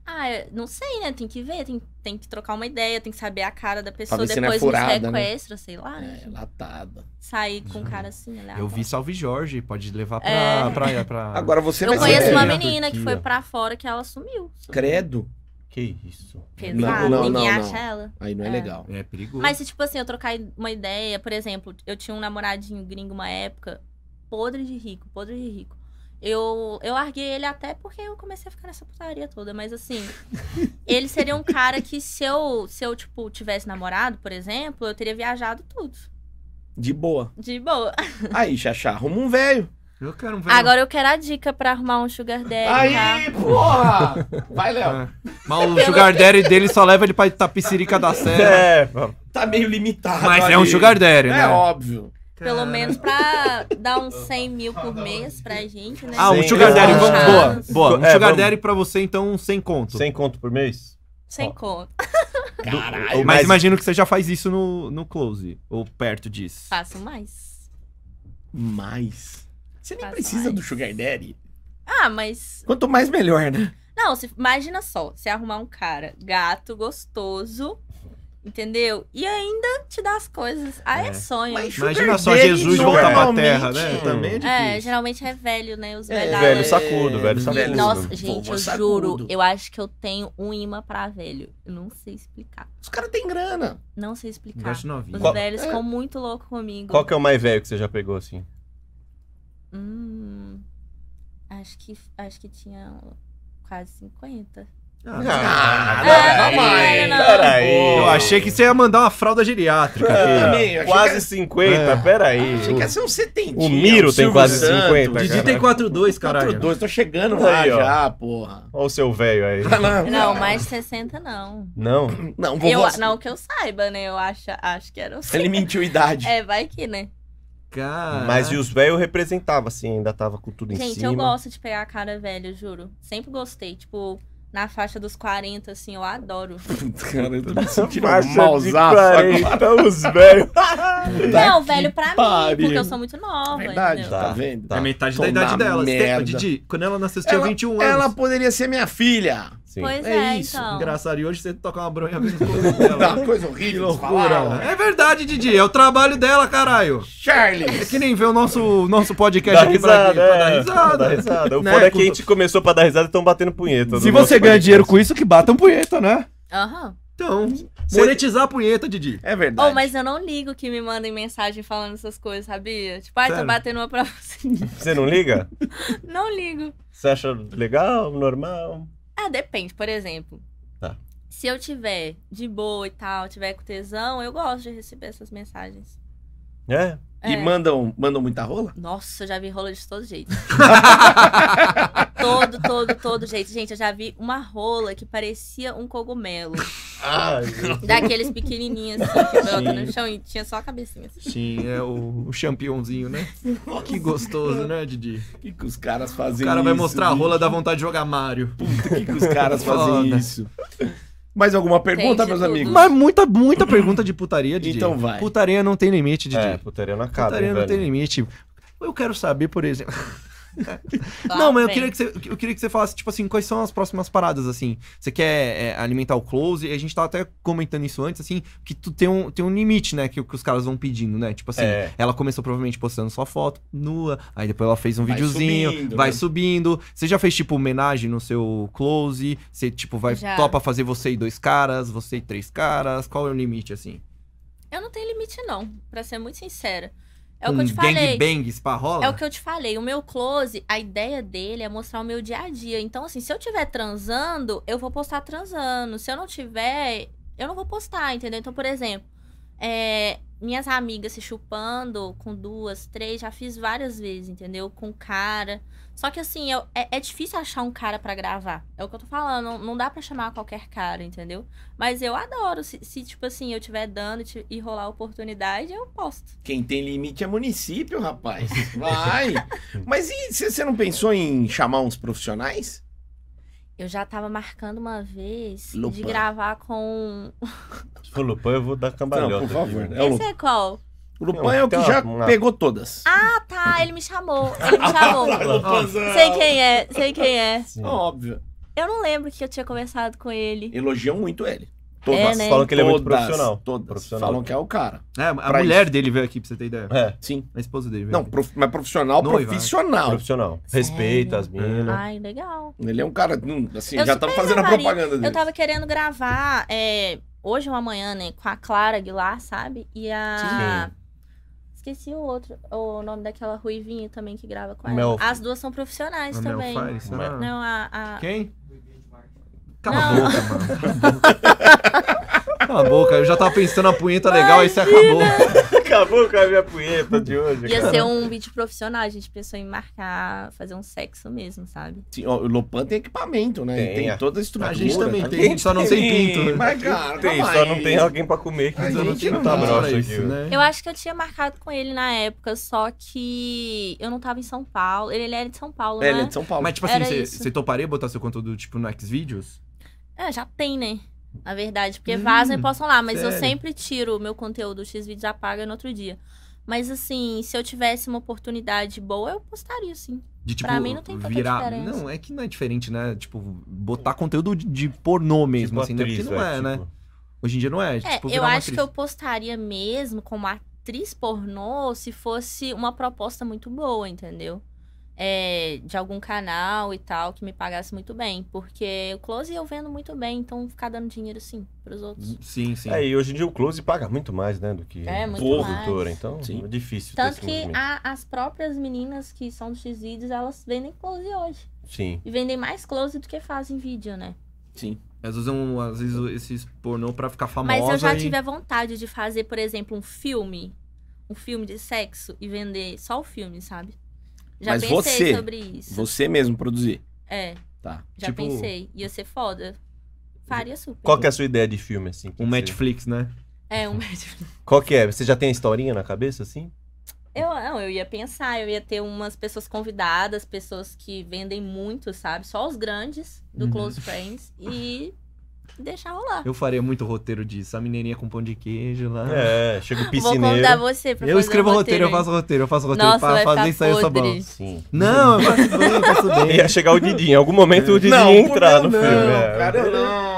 Ah, é, não sei, né? Tem que ver, tem, tem que trocar uma ideia, tem que saber a cara da pessoa Talvez é depois é do né? sei lá. É, latada. Sair com um cara assim, aleatório. Eu vi Salve Jorge, pode levar pra, é... pra, pra... <laughs> Agora você Eu conheço uma menina que foi pra fora que ela sumiu. Credo. Que isso. Pesado. Não, não, Ninguém não, acha não. ela. Aí não é, é, legal. É perigoso. Mas se, tipo assim, eu trocar uma ideia, por exemplo, eu tinha um namoradinho gringo uma época, podre de rico, podre de rico. Eu, eu larguei ele até porque eu comecei a ficar nessa putaria toda, mas assim, <laughs> ele seria um cara que se eu, se eu, tipo, tivesse namorado, por exemplo, eu teria viajado tudo. De boa. De boa. <laughs> Aí, Xaxá, arruma um velho. Eu quero um velho. Agora eu quero a dica pra arrumar um sugar daddy, Aí, tá? porra! Vai, Léo. Ah, mas o sugar daddy dele só leva ele pra Itapicirica da <laughs> Serra. É, mano. Tá meio limitado. Mas é ali. é um sugar daddy, é né? É óbvio. Pelo menos pra <laughs> dar uns 100 mil por mês pra gente, né? Ah, um sugar daddy, vamos, boa, boa. É, um É, sugar vamos- daddy pra você, então, sem conto. Sem conto por mês? Sem conto <laughs> Caralho, Mas mas, imagino que você já faz isso no, no close, ou perto disso. Faço mais. mais. Você nem precisa mais. do Sugar Daddy. Ah, mas Quanto mais, melhor, né? Não, se- imagina só, você arrumar um cara gato, gostoso, Entendeu? E ainda te dá as coisas. Ah, é, é sonho. Mas Imagina só Jesus voltar pra terra, né? Também é, é. é geralmente é velho, né? Os é, velhos. É, velho sacudo, velho sacudo. nossa, gente, eu sacudo. juro, eu acho que eu tenho um imã pra velho. Eu não sei explicar. Os caras têm grana. Não sei explicar. Os Qual... velhos é. ficam muito loucos comigo. Qual que é o mais velho que você já pegou, assim? Hum. Acho que, acho que tinha quase 50. Ah, ah, ah não, não, Peraí. Eu achei que você ia mandar uma fralda geriátrica. É, aqui, quase que... 50, é. peraí. Achei que ia ser um 70. O Miro o tem quase Santo. 50. O Didi tem 4-2, caralho. 4-2, tô chegando lá aí, já, ó. porra. Olha o seu velho aí. Não, mais 60 não. Não? <clears throat> Não, vou eu, você... Não que eu saiba, né? Eu acho, acho que era o 60. Ele mentiu a idade. É, vai que, né? Caraca. Mas e os velhos representava, assim, ainda tava com tudo Gente, em cima. Gente, eu gosto de pegar a cara velha, juro. Sempre gostei. Tipo, na faixa dos 40, assim, eu adoro. <laughs> Cara, eu tô me sentindo mausaço Estamos Os velhos. <laughs> Não, velho pra pariu. mim, porque eu sou muito nova, Verdade, é entendeu? Tá, tá vendo? É metade tô da idade dela. Didi, quando ela nasceu, tinha ela, 21 anos. Ela poderia ser minha filha. Sim. Pois é, é isso. Então. Engraçado. E hoje você tocar uma bronha mesmo <laughs> dela. coisa horrível. Loucura. Né? É verdade, Didi. É o trabalho dela, caralho. Charles. É que nem vê o nosso, nosso podcast dá aqui é, risada, pra, é. pra dar risada. dar risada. O né? foda é que a gente começou pra dar risada e estão batendo punheta. Se você ganha dinheiro com isso, que batam punheta, né? Aham. Uhum. Então, monetizar a punheta, Didi. É verdade. Oh, mas eu não ligo que me mandem mensagem falando essas coisas, sabia? Tipo, ai, ah, tô batendo uma pra você. Assim. Você não liga? <laughs> não ligo. Você acha legal, normal? Ah, depende. Por exemplo, tá. se eu tiver de boa e tal, tiver com tesão, eu gosto de receber essas mensagens. É. E é. mandam, mandam muita rola? Nossa, eu já vi rola de todo jeito. <laughs> todo, todo, todo jeito. Gente, eu já vi uma rola que parecia um cogumelo. Ai, Daqueles pequenininhos assim, que no chão e tinha só a cabecinha. Assim. Sim, é o, o championzinho, né? que gostoso, né, Didi? O que, que os caras fazem O cara vai mostrar a rola, dá vontade de jogar Mario. Puta, que, que os caras <laughs> fazem isso? Mais alguma pergunta, meus tudo. amigos? Mas muita, muita pergunta de putaria, de Então vai. Putaria não tem limite, de É, putaria na cara, Putaria não velho? tem limite. Eu quero saber, por exemplo... <laughs> <laughs> não, mas eu queria, que você, eu queria que você falasse, tipo assim, quais são as próximas paradas, assim. Você quer é, alimentar o close, e a gente tava até comentando isso antes, assim, que tu tem um, tem um limite, né, que, que os caras vão pedindo, né? Tipo assim, é. ela começou provavelmente postando sua foto nua, aí depois ela fez um vai videozinho, subindo, vai né? subindo. Você já fez, tipo, homenagem no seu close? Você, tipo, vai já. topa fazer você e dois caras, você e três caras? Qual é o limite, assim? Eu não tenho limite, não, pra ser muito sincera. É o que eu te falei. Gangbangs pra É o que eu te falei. O meu close, a ideia dele é mostrar o meu dia a dia. Então, assim, se eu tiver transando, eu vou postar transando. Se eu não tiver, eu não vou postar, entendeu? Então, por exemplo, é, minhas amigas se chupando com duas, três, já fiz várias vezes, entendeu? Com cara. Só que assim, eu, é, é, difícil achar um cara para gravar. É o que eu tô falando, não, não dá para chamar qualquer cara, entendeu? Mas eu adoro. Se, se tipo assim, eu tiver dando e rolar a oportunidade, eu posto. Quem tem limite é município, rapaz. Vai! <laughs> Mas e você não pensou em chamar uns profissionais? Eu já tava marcando uma vez de gravar com. o Lupan, eu vou dar cambalhota. Não, por favor. né? né? É Esse é qual? O Lupan é o que tá, já uma... pegou todas. Ah, tá. Ele me chamou. Ele me <laughs> chamou. sei quem é, sei quem é. Sim. Óbvio. Eu não lembro que eu tinha conversado com ele. Elogiam muito ele. Todas é, né? falam que ele é muito Todas, profissional. Todas profissional. falam que é o cara. É, a pra mulher isso. dele veio aqui, pra você ter ideia. É. Sim. A esposa dele veio Não, prof... mas profissional, Noiva. Né? profissional. Profissional. Sério? Respeita as meninas. Ai, legal. Ele é um cara, hum, assim, eu já tava fazendo a propaganda dele. Eu tava querendo gravar é, hoje ou amanhã, né, com a Clara Aguilar, sabe? E a... Sim. Esqueci o outro, o nome daquela ruivinha também que grava com ela. Mel... As duas são profissionais a também. Mel Fares, Não, a, a... Quem? Cala a boca, mano. Cala a boca. Cala a boca. Eu já tava pensando na punheta legal, aí você acabou. acabou com a minha punheta de hoje. Ia cara. ser um vídeo profissional, a gente pensou em marcar, fazer um sexo mesmo, sabe? Sim, ó, o Lopan tem equipamento, né? Tem, tem é. toda a estrutura. A gente também a tem, gente só não tem pinto. Mas, cara, tem, tá só aí. não tem alguém pra comer que a gente não tá broxa aqui. Né? Eu acho que eu tinha marcado com ele na época, só que eu não tava em São Paulo. Ele, ele era de São Paulo, é, né? Ele é de São Paulo. Mas, tipo assim, você, você toparia botar seu conteúdo, tipo, no Xvideos? É, já tem, né? Na verdade, porque hum, vazam e postam lá, mas sério? eu sempre tiro o meu conteúdo, o X-Vídeos apaga no outro dia. Mas assim, se eu tivesse uma oportunidade boa, eu postaria sim. De, tipo, pra mim não tem tanta virar... diferença. Não, é que não é diferente, né? Tipo, botar conteúdo de, pornô mesmo, tipo assim, atriz, né? Porque não é, é né? tipo... né? Hoje em dia não é. é tipo, eu acho atriz. que eu postaria mesmo como atriz pornô se fosse uma proposta muito boa, entendeu? é, de algum canal e tal que me pagasse muito bem. Porque o Close eu vendo muito bem, então ficar dando dinheiro sim pros outros. Hum, sim, sim. É, e hoje em dia o Close paga muito mais, né? Do que é, muito Então sim. é difícil. Tanto que a, as próprias meninas que são do X-Vídeos, elas vendem Close hoje. Sim. E vendem mais Close do que fazem vídeo, né? Sim. Elas usam, às vezes, esses pornô pra ficar famosa. Mas eu já e... tive a vontade de fazer, por exemplo, um filme. Um filme de sexo e vender só o filme, sabe? Já Mas pensei você, sobre isso. Você mesmo produzir. É. Tá. Já tipo... pensei. Ia ser foda. Faria super. Qual que é a sua ideia de filme, assim? Um Netflix, né? É, um <laughs> Netflix. Qual que é? Você já tem a historinha na cabeça, assim? Eu, não, eu ia pensar, eu ia ter umas pessoas convidadas, pessoas que vendem muito, sabe? Só os grandes do uhum. Close uhum. Friends. E deixar rolar. Eu faria muito roteiro disso. A mineirinha com pão de queijo lá. É, chega o piscineiro. Vou convidar você pra eu fazer escrevo roteiro, roteiro, eu faço roteiro, eu faço roteiro Nossa, pra fazer isso aí essa bola. Sim. Não, eu faço tudo, eu faço <laughs> bem. Ia chegar o Didinho. Em algum momento o Didinho ia entrar no não, filme. Não, é. cara, não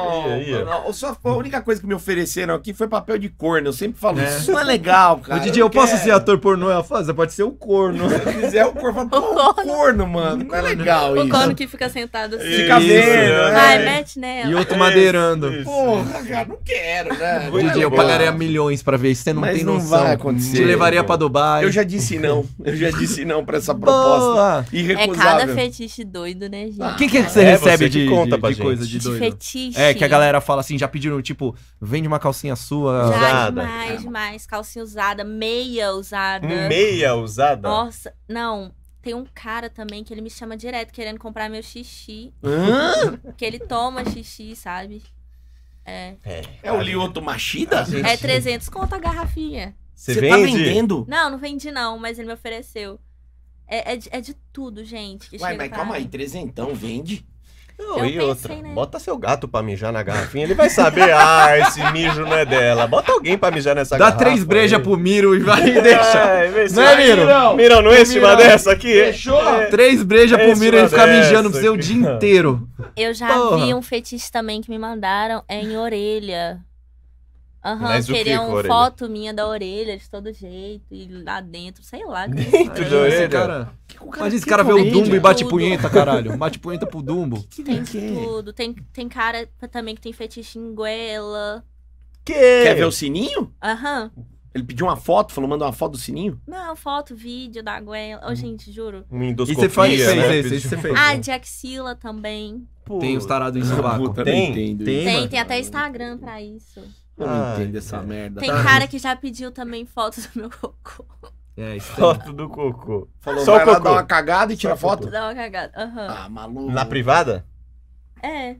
não, só a única coisa que me ofereceram aqui foi papel de corno. Eu sempre falo, é. isso não é legal, cara. O Didi, eu, eu posso ser ator pornô? Ela fala, você pode ser o corno. Se quiser <laughs> o corno, fala, o corno, corno mano. Não é legal o isso. O corno que fica sentado assim. Fica vendo. É. Né? mete nela. E outro madeirando. Isso, Porra, cara, não quero, né? Ô, Didi, eu pagaria milhões pra ver isso. Você não Mas tem não noção. vai acontecer. Te levaria pra Dubai. Eu já disse não. Eu já disse não pra essa proposta. Irrecusável. É cada fetiche doido, né, gente? O que, que você é, recebe de, conta de, de coisa de doido? fetiche. É, que a galera fala assim, já pediram, tipo, vende uma calcinha sua já, usada. Demais, demais. Calcinha usada, meia usada. Hum, meia usada? Nossa, não. Tem um cara também que ele me chama direto querendo comprar meu xixi. Hã? Que ele toma xixi, sabe? É. É, é o Lioto Machida? Gente... É 300 conto a garrafinha. Você tá vendendo? Não, não vendi não, mas ele me ofereceu. É, é, de, é de tudo, gente. Uai, mas calma aí, trezentão vende? Não, eu e pensei, outra, né? bota seu gato pra mijar na garrafinha, ele vai saber, <laughs> ah, esse mijo não é dela. Bota alguém pra mijar nessa Dá garrafa. Dá três brejas pro Miro e vai <laughs> é, e deixa. É, não é, Miro, Miro? Mirão, não é cima dessa aqui? Fechou? É. Três brejas pro Miro e ficar mijando pro seu o dia inteiro. Eu já Porra. vi um fetiche também que me mandaram é em orelha. Aham, uhum, queriam uma foto minha da orelha de todo jeito e lá dentro, sei lá. Dentro de é. orelha? Cara o cara Mas esse cara vê o Dumbo e bate punheta, caralho. Bate punheta pro Dumbo. Que, tem que é? tudo. Tem, tem cara também que tem fetiche em goela. Que? Quer ver o sininho? Aham. Uhum. Ele pediu uma foto, falou, manda uma foto do sininho? Não, foto, vídeo da goela. Ô, oh, gente, juro. Um endoscopia, E você faz isso, né? isso, tipo- fez. Ah, de axila também. Pô. Tem os tarados em sovaco. Tem? Tem, tem, tem até Instagram pra isso. Eu não ah, entendo essa é. merda. Tem tá. cara que já pediu também fotos do meu cocô. É, foto do cocô. Falou, Só vai o cocô. lá dar uma cagada e tira Só foto? Dá uma cagada. Aham. Ah, maluco. Na privada? É.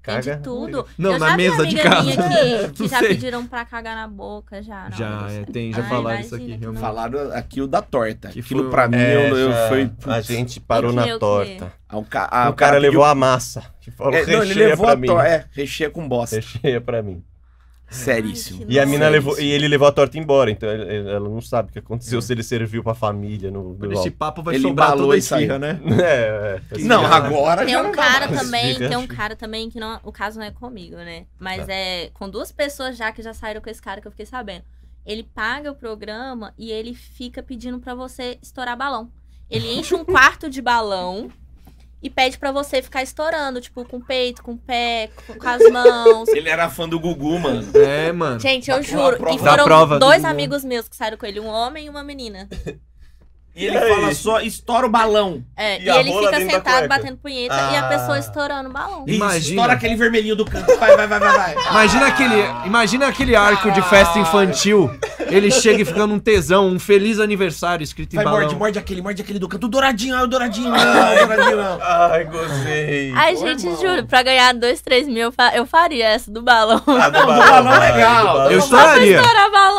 Caga. Tem de tudo. Não, eu na já mesa de amiga casa. que, <laughs> que já sei. pediram pra cagar na boca, já. não, Já, é, tem, já Ai, ah, falaram isso aqui, realmente. Falaram aqui o da torta. Que Aquilo foi- pra mim, eu, fui... A gente parou na torta. Ah, o, ah, o cara, levou a massa. Tipo, falou, É, não, ele levou a torta. É, recheia com bosta. Recheia pra mim. Seríssimo. E a mina levou, e ele levou a torta embora, então ela não sabe o que aconteceu, é. se ele serviu pra família no, no Esse papo vai ele sobrar toda a esfirra, né? <laughs> É, é. Assim, não, né? agora tem já um não cara também, Tem um cara também que não, o caso não é comigo, né? Mas tá. é com duas pessoas já que já saíram com esse cara que eu fiquei sabendo. Ele paga o programa e ele fica pedindo para você estourar balão. Ele enche um quarto de balão e pede para você ficar estourando, tipo, com o peito, com o pé, com, com as mãos. Ele era fã do Gugu, mano. É, mano. Gente, eu da juro. E foram dois do amigos meus que saíram com ele, um homem e uma menina. E ele aí? fala só, estoura o balão. É, e, e ele fica sentado batendo punheta ah. e a ah. pessoa estourando o balão. Isso, imagina. estoura aquele vermelhinho do canto. Vai, vai, vai, vai, vai. <laughs> Imagina aquele, imagina aquele arco ah. de festa ah. infantil. Ele chega e fica num tesão, um feliz aniversário escrito vai, em balão. Morde, morde aquele, morde aquele do canto. É o douradinho, olha é o douradinho, douradinho é <laughs> Ai, gostei. Ai, Pô, gente, irmão. juro, pra ganhar dois, três mil, eu faria essa do balão. Ah, do não, <laughs> balão, do balão legal. Do balão. Eu estouraria.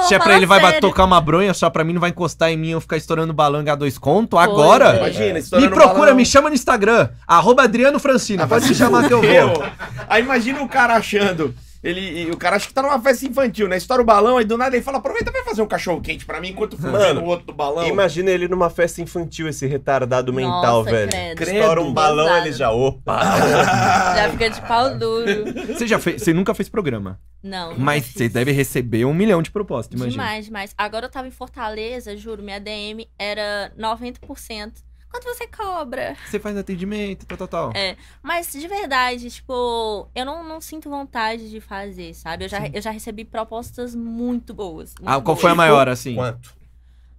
Se é pra ele sério. vai tocar uma bronha, só pra mim não vai encostar em mim, eu ficar estourando balão pagar dois conto agora? É. Imagina, Me procura, balão. me chama no Instagram, arroba Adriano Francino. Ah, pode me chamar que eu vou. Aí imagina o cara achando. Ele, o cara acha que tá numa festa infantil, né? Estoura o balão, aí do nada ele fala: aproveita pra fazer um cachorro quente pra mim enquanto fuma o outro do balão. Imagina ele numa festa infantil, esse retardado Nossa, mental, velho. Credo. Estoura um balão, Exato. ele já, opa! <laughs> já fica de pau duro. Você já fez, você nunca fez programa. Não. Mas você deve receber um milhão de propostas, imagina. Demais, demais. Agora eu tava em Fortaleza, juro, minha DM era 90% Quanto você cobra? Você faz atendimento, tal, tal, tal. É. Mas de verdade, tipo, eu não, não sinto vontade de fazer, sabe? Eu já, eu já recebi propostas muito boas. Muito ah, qual boas. foi a tipo, maior, assim? Quanto?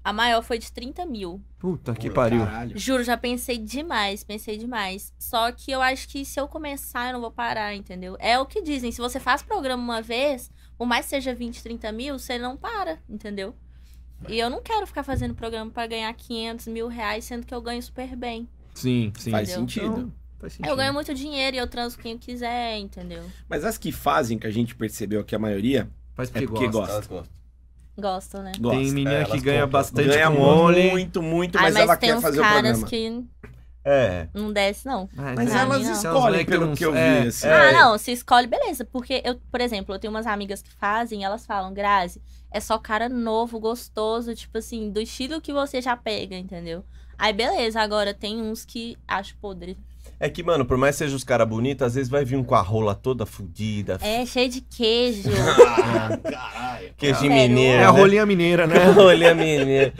A maior foi de 30 mil. Puta que Pô, pariu. Caralho. Juro, já pensei demais, pensei demais. Só que eu acho que se eu começar, eu não vou parar, entendeu? É o que dizem. Se você faz programa uma vez, por mais que seja 20, 30 mil, você não para, entendeu? E eu não quero ficar fazendo programa para ganhar 500 mil reais, sendo que eu ganho super bem. Sim, sim. Faz sentido. Então, faz sentido. Eu ganho muito dinheiro e eu transo quem eu quiser, entendeu? Mas as que fazem, que a gente percebeu que é a maioria, faz é porque, é porque gosta. gosta. Elas gostam. né? Gosta. Tem menina é, que ganha bastante. Ganha mole. muito, muito, Ai, mas, ela quer fazer o programa. Que... É. Não desce, não. Ah, mas, mas elas escolhem, pelo uns... que eu vi. É, assim. Ah, é. não, se escolhe, beleza. Porque eu, por exemplo, eu tenho umas amigas que fazem, elas falam, Grazi, é só cara novo, gostoso, tipo assim, do estilo que você já pega, entendeu? Aí beleza, agora tem uns que acho podre. É que, mano, por mais que seja os caras bonitos, às vezes vai vir um com a rola toda fodida. É, cheio de queijo. <laughs> ah, caralho. É queijo mineiro. É a né? rolinha mineira, né? <laughs> rolinha mineira.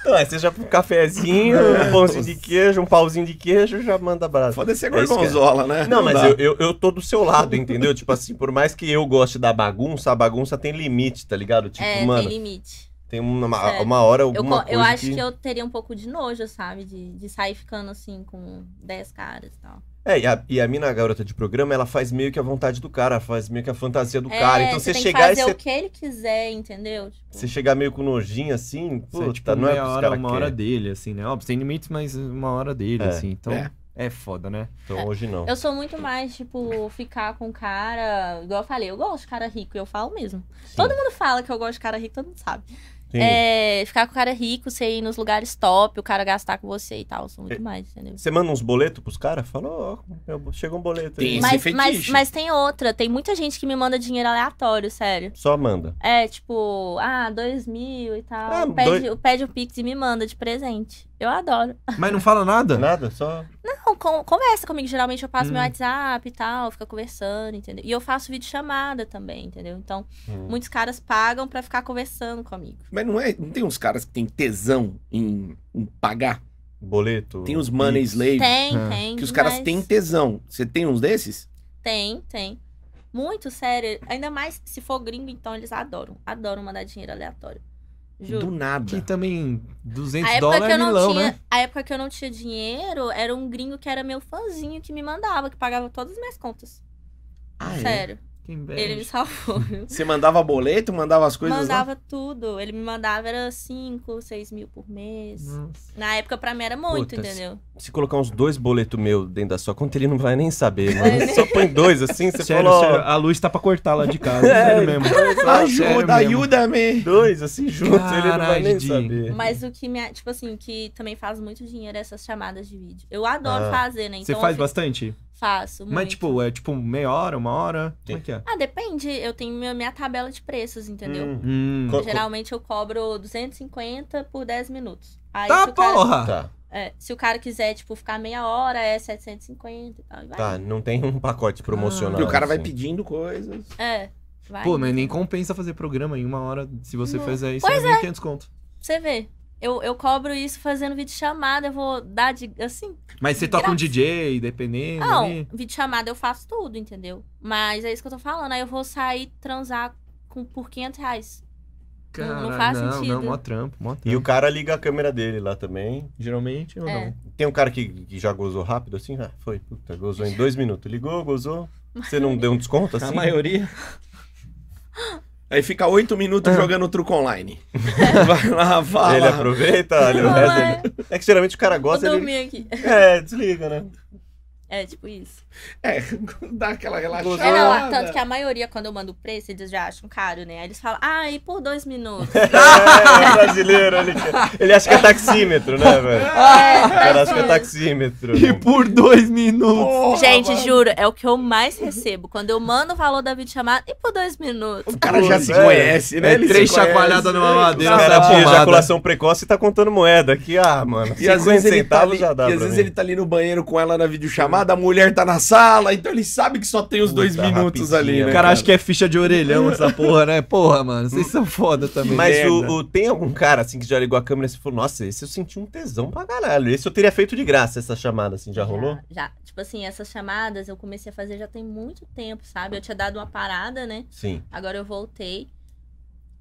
Então, é, seja um cafezinho, um é. pãozinho de queijo, um pauzinho de queijo, já manda brasa. Pode é ser gorgonzola, é né? Não, Não mas eu, eu, eu, tô do seu lado, entendeu? tipo assim, por mais que eu goste da bagunça, a bagunça tem limite, tá ligado? Tipo, é, mano. Tem limite tem uma, certo. É, uma hora alguma eu, eu coisa. Eu acho que... que... eu teria um pouco de nojo, sabe? De, de sair ficando assim com 10 caras e tal. É, e a, e a mina, a garota de programa, ela faz meio que a vontade do cara, faz meio que a fantasia do é, cara. Então você, chegar. Fazer e você... o que ele quiser, entendeu? Tipo... Você chegar meio com nojinho assim, tipo, não é hora, uma quer. hora dele, assim, né? Óbvio, tem limites, mas uma hora dele, é. assim. Então. É. É foda, né? Então é, hoje não. Eu sou muito mais, tipo, ficar com cara. Igual eu falei, eu gosto de cara rico, eu falo mesmo. Sim. Todo mundo fala que eu gosto de cara rico, todo mundo sabe. É, ficar com o cara rico, você ir nos lugares top, o cara gastar com você e tal. São muito é. mais, entendeu? Você manda uns boletos pros caras? Falou, ó, chega um boleto tem aí. Mas, mas, mas, tem outra, tem muita gente que me manda dinheiro aleatório, sério. Só manda. É, tipo, ah, dois mil e tal. Ah, pede, dois... pede um Pix e me manda de presente. Eu adoro. Mas não fala nada? Nada, só. Não, com, conversa comigo. Geralmente eu passo hum. meu WhatsApp e tal, fica conversando, entendeu? E eu faço vídeo chamada também, entendeu? Então, hum. muitos caras pagam para ficar conversando comigo. Mas não é. Não tem uns caras que têm tesão em, em pagar? Boleto. Tem uns money slave. Tem, ah. tem. Que os caras mas... têm tesão. Você tem uns desses? Tem, tem. Muito sério. Ainda mais se for gringo, então eles adoram. Adoram mandar dinheiro aleatório. Juro. Do nada. Que também 200 dólares é milão, né? tinha, né? A época que eu não tinha dinheiro, era um gringo que era meu fãzinho que me mandava, que pagava todas as minhas contas. Ah, é? Sério. Ele me salvou, Você mandava boleto, mandava as coisas? Mandava lá? tudo. Ele me mandava, era 5, 6 mil por mês. Nossa. Na época, pra mim, era muito, Puta, entendeu? Se, se, colocar uns dois boletos meu dentro da sua conta, ele não vai nem saber. Né? <laughs> Só põe dois, assim, você sério, falou... Sério, a luz tá pra cortar lá de casa, <laughs> é, sério mesmo. <laughs> ajuda, ajuda-me! Dois, assim, juntos, ele não vai nem de... saber. Mas o que, me, tipo assim, que também faz muito dinheiro é essas chamadas de vídeo. Eu adoro ah. fazer, né? Então, você faz bastante? Faço. Muito. Mas, tipo, é tipo meia hora, uma hora? Sim. Como é que é? Ah, depende. Eu tenho minha, minha tabela de preços, entendeu? Hum. Hum. Geralmente eu cobro 250 por 10 minutos. Aí, tá, porra! Cara... Tá. É, se o cara quiser, tipo, ficar meia hora, é 750 e tal. Vai. Tá, não tem um pacote promocional. Ah, e o cara assim. vai pedindo coisas. É. Vai. Pô, mas nem compensa fazer programa em uma hora se você não. fizer isso, pois é 1.500 é. conto. Você vê. Eu, eu cobro isso fazendo vídeo chamada, eu vou dar de assim. Mas você toca graça. um DJ, dependendo. Não, ali. vídeo chamada eu faço tudo, entendeu? Mas é isso que eu tô falando. Aí eu vou sair transar com, por 500 reais. Cara, não, não faz não, sentido. Não, mó trampo, mó trampo. E o cara liga a câmera dele lá também. Geralmente ou é. não? Tem um cara que, que já gozou rápido assim? Ah, foi. Puta, gozou em dois minutos. Ligou, gozou. Você não <laughs> deu um desconto assim? A maioria. <laughs> Aí fica oito minutos ah. jogando truco online. <laughs> Vai lá, fala. Ele aproveita, olha o resto dele. É que geralmente o cara gosta. Vou dormir ele... aqui. É, desliga, né? É, tipo isso. É, <laughs> dá aquela relaxada. É, não, tanto que a maioria, quando eu mando o preço, eles já acham caro, né? Aí eles falam, ah, e por dois minutos. <laughs> É, é, é, brasileiro, ele, ele acha que é taxímetro, né, <laughs> velho? É, é, o cara acha que é taxímetro. E né? por dois minutos. Porra, Gente, mano. juro, é o que eu mais recebo. Quando eu mando o valor da videochamada, e por dois minutos. O cara já se conhece, né? ele três chacoalhadas numa madeira. O cara tinha ejaculação precoce e tá contando moeda aqui. Ah, mano. E às vezes ele tá ali, já dá. E às vezes ele tá ali no banheiro com ela na videochamada, a mulher tá na sala, então ele sabe que só tem os Puta, dois minutos ali, né? O né, cara, cara, acha que é ficha de orelhão essa porra, né? Porra, mano, vocês são foda também. Mas o, o, tem algum cara, assim, que já ligou a câmera e falou, nossa, esse eu senti um tesão pra caralho. Esse eu teria feito de graça, essa chamada, assim, já, já rolou? Já. Tipo assim, essas chamadas eu comecei a fazer já tem muito tempo, sabe? Eu tinha dado uma parada, né? Sim. Agora eu voltei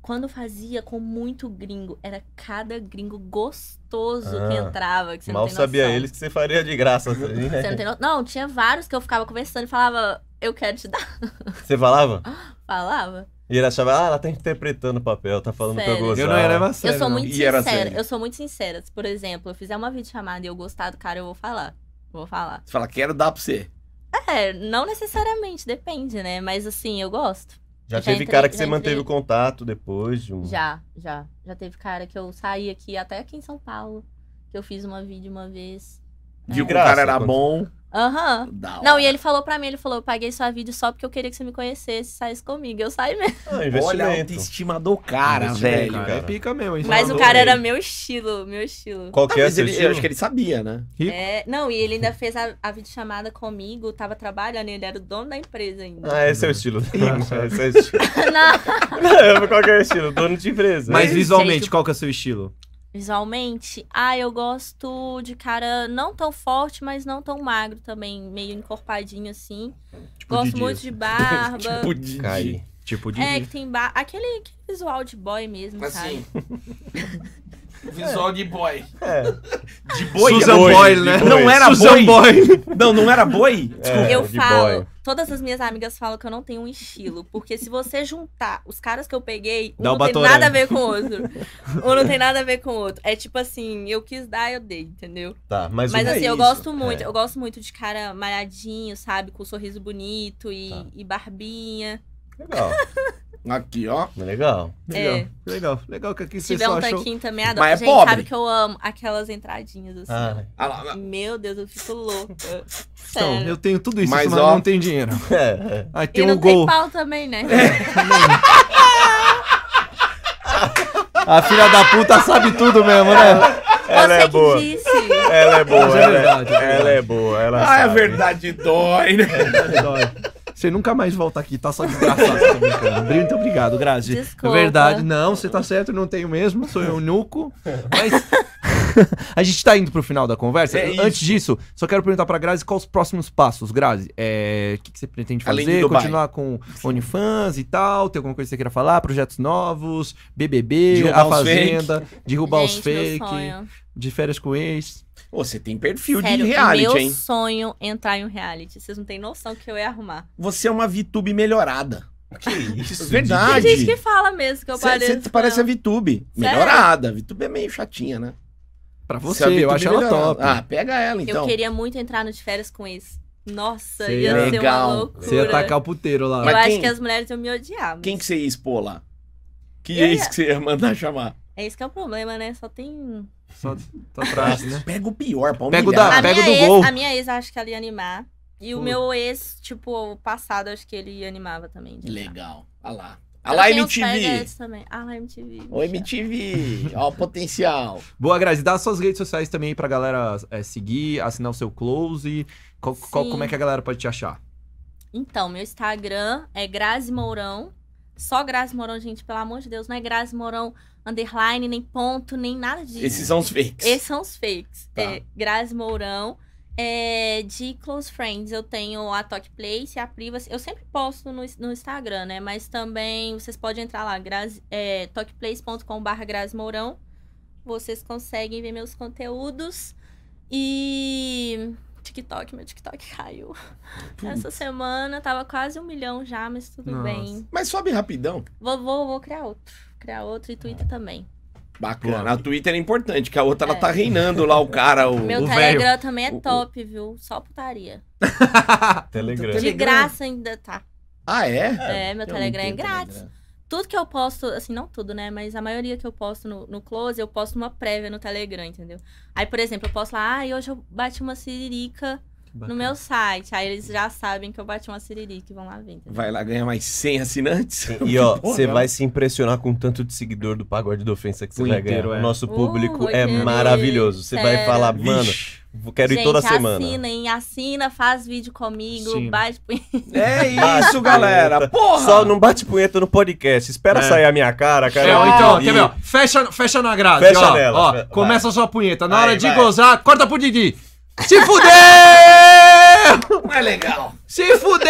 quando fazia com muito gringo, era cada gringo gostoso ah, que entrava. Que mal sabia eles que você faria de graça. <laughs> Assim, né? não, não, tinha vários que eu ficava conversando e falava, eu quero te dar. <laughs> Você falava? <laughs> falava. E ele achava, ah, ela tá interpretando o papel, tá falando sério? pra eu gozar. Eu não era mais série, Eu sou muito sincera, eu sou muito sincera. Se, por exemplo, eu fizer uma videochamada e eu gostar do cara, eu vou falar. Vou falar. Você fala, quero dar pra você. É, não necessariamente, depende, né? Mas assim, eu gosto. Já, já teve entrei, cara que você entrei... manteve o contato depois de um... Já, já. Já teve cara que eu saí aqui, até aqui em São Paulo, que eu fiz uma vídeo uma vez. Né? Viu que o cara era bom. Aham. Uhum. Não, e ele falou pra mim, ele falou, eu paguei sua vídeo só porque eu queria que você me conhecesse, saísse comigo. Eu saí mesmo. Ah, Olha a autoestima do cara, velho. Cara. É pica mesmo. Mas o cara era meu estilo, meu estilo. Qual ah, que é estilo? Eu acho que ele sabia, né? É, não, e ele ainda fez a, a videochamada comigo, tava trabalhando, ele era o dono da empresa ainda. Ah, esse é o estilo. Né? esse é o estilo. <laughs> não. não, <laughs> qual que é o estilo? Dono de empresa. Mas visualmente, Gente, qual que é o seu estilo? visualmente. Ah, eu gosto de cara não tão forte, mas não tão magro também, meio encorpadinho assim. Tipo gosto Didi. muito de assim. <laughs> barba. tipo de. Cai. Tipo de. Tipo é, que tem barba. Aquele, aquele, visual de boy mesmo, assim. sabe? <laughs> Visual de boy. É. De boy? Susan boy, boy né? Boy. Não era Susan boy. boy. Não, não era boy? É, Desculpa. eu falo, boy. todas as minhas amigas falam que eu não tenho um estilo. Porque se você juntar os caras que eu peguei, um Dá não tem nada a ver com o outro. um não tem nada a ver com o outro. É tipo assim, eu quis dar, eu dei, entendeu? Tá, mas Mas é assim, é eu isso? gosto muito. É. Eu gosto muito de cara malhadinho, sabe? Com um sorriso bonito e, tá. e barbinha. Legal. <laughs> Aqui, ó. Legal. Legal. É. Legal, legal que aqui Se vocês tiver um tanquinho também, adoro. Mas é Gente, pobre. sabe que eu amo aquelas entradinhas assim. Ah. Ah, Meu Deus, eu fico louca. Então, Sério. eu tenho tudo isso, mas ó... não tem dinheiro. <laughs> É, é. Aí tem e um não gol. tem pau também, né? É, <laughs> a filha da puta sabe tudo mesmo, né? É ela é boa. Ela é boa. Ela ah, é, boa. ela é boa. ah, a verdade dói, né? É, dói. Você nunca mais volta aqui, tá só desgraçado. tá Muito obrigado, Grazi. Desculpa. Verdade, não, você tá certo, não tenho mesmo, sou eu nuco. Mas <laughs> a gente tá indo pro final da conversa. É Antes disso, só quero perguntar pra Grazi quais os próximos passos, Grazi. É, o é, que, que, você pretende fazer? Continuar com OnlyFans e tal? Tem alguma coisa que você queira falar? Projetos novos? BBB? Derrubar a Fazenda? Fake. Derrubar gente, os fake? de férias com ex. Ô, você tem perfil Sério, de reality, meu hein? Meu sonho é entrar em um reality. Vocês não têm noção que eu ia arrumar. Você é uma VTube melhorada. Que isso, <laughs> verdade. Tem gente que fala mesmo que eu cê, pareço. Você parece a VTube. Melhorada. A VTube é meio chatinha, né? Pra você, é você eu acho melhorada. ela top. Ah, pega ela então. Eu queria muito entrar no de férias com ex. Nossa, Sei, ia legal. É ser uma loucura. Você ia tacar o puteiro lá. Eu acho que as mulheres iam me odiar. Mas... Quem que você ia expor lá? Que eu ex ia... que você ia mandar chamar? É isso que é o problema, né? Só tem só, tá atrás, né? Pega o pior, pra humilhar. Pega o, da, a pega do ex, gol. A minha ex, acho que ela ia animar. E Pô. o meu ex, tipo, passado, acho que ele animava também. Legal. Olha lá. lá, MTV. Olha MTV. O MTV. Ó, o potencial. Boa, Grazi. Dá suas redes sociais também pra galera é, seguir, assinar o seu close. Co co como é que a galera pode te achar? Então, meu Instagram é Grazi Mourão. Só Grazi Mourão, gente, pelo amor de Deus, não é Grazi Mourão underline, nem ponto, nem nada disso. Esses são os fakes. Esses são os fakes. Tá. É, Grazi Mourão. É, de close friends, eu tenho a Talk Place, a Privacy. Eu sempre posto no, no Instagram, né? Mas também vocês podem entrar lá, graz, é, talkplace.com.br Grazi Mourão. Vocês conseguem ver meus conteúdos. E. TikTok, meu TikTok <laughs> caiu. Putz. Essa semana tava quase um milhão já, mas tudo Nossa. bem. Mas sobe rapidão. Vou, vou, vou criar outro criar outro e Twitter ah. também. Bacana. A Twitter é importante, que a outra é. ela tá reinando lá o cara, o <laughs> Meu o Telegram véio. também é top, viu? Só putaria. <laughs> Telegram. De graça ainda tá. Ah, é? É, meu eu Telegram é grátis. Telegram. Tudo que eu posto, assim, não tudo, né? Mas a maioria que eu posto no, no Close, eu posto uma prévia no Telegram, entendeu? Aí, por exemplo, eu posto lá, ah, hoje eu bati uma siririca no meu site. Aí eles já sabem que eu bati uma siriri, que vão lá ver. Entendeu? Vai lá ganhar mais 100 assinantes. E <laughs> ó, você né? vai se impressionar com o tanto de seguidor do Pagode da Ofensa que você vai ganhar. É. O nosso uh, público uh, é querer. maravilhoso. Você vai falar, mano... Vixe. Quero Gente, ir toda semana. Assina, hein? Assina, faz vídeo comigo, Sim. bate punheta. É <laughs> isso, galera. Porra! Só não bate punheta no podcast. Espera é. sair a minha cara, cara. É, então, e... quer ver, ó, Fecha, fecha na grade. Fecha ó, nela. Ó, começa a sua punheta. Na hora de vai. gozar, corta pro Didi. Se fudeu! Não é legal. Se fudeu!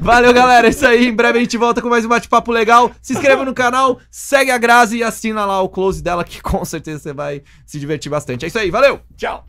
Valeu, galera. É isso aí. Em breve a gente volta com mais um bate-papo legal. Se inscreva no canal, segue a Grazi e assina lá o close dela, que com certeza você vai se divertir bastante. É isso aí. Valeu. Tchau.